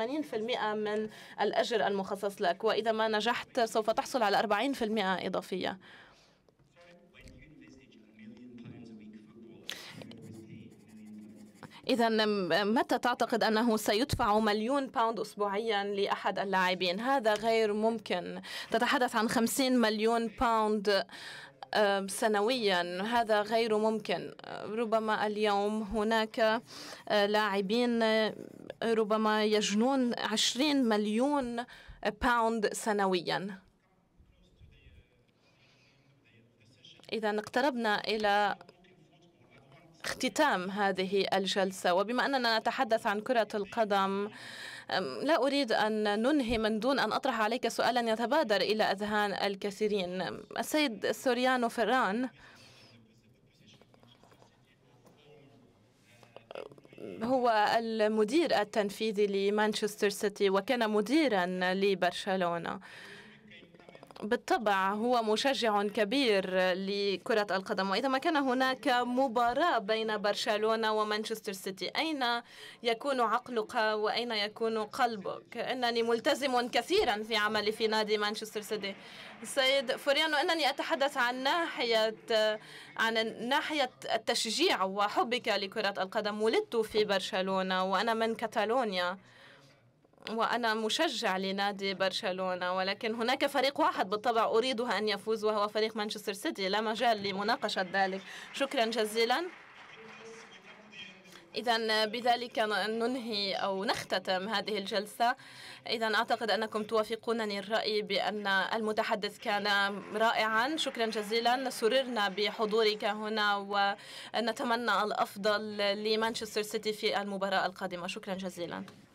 من الأجر المخصص لك وإذا ما نجحت سوف تحصل على 40% إضافية إذا متى تعتقد أنه سيدفع مليون باوند أسبوعيا لأحد اللاعبين هذا غير ممكن تتحدث عن 50 مليون باوند آه، سنويا هذا غير ممكن ربما اليوم هناك آه، لاعبين آه، ربما يجنون 20 مليون باوند سنويا إذا اقتربنا إلى اختتام هذه الجلسة وبما أننا نتحدث عن كرة القدم لا أريد أن ننهي من دون أن أطرح عليك سؤالا يتبادر إلى أذهان الكثيرين السيد سوريانو فران هو المدير التنفيذي لمانشستر سيتي وكان مديرا لبرشلونة بالطبع هو مشجع كبير لكرة القدم وإذا ما كان هناك مباراة بين برشلونة ومانشستر سيتي أين يكون عقلك وأين يكون قلبك إنني ملتزم كثيرا في عملي في نادي مانشستر سيتي سيد فوريانو إنني أتحدث عن ناحية عن ناحية التشجيع وحبك لكرة القدم ولدت في برشلونة وأنا من كتالونيا وأنا مشجع لنادي برشلونة ولكن هناك فريق واحد بالطبع أريده أن يفوز وهو فريق مانشستر سيتي لا مجال لمناقشة ذلك شكرا جزيلا إذا بذلك ننهي أو نختتم هذه الجلسة إذا أعتقد أنكم توافقونني الرأي بأن المتحدث كان رائعا شكرا جزيلا سررنا بحضورك هنا ونتمنى الأفضل لمانشستر سيتي في المباراة القادمة شكرا جزيلا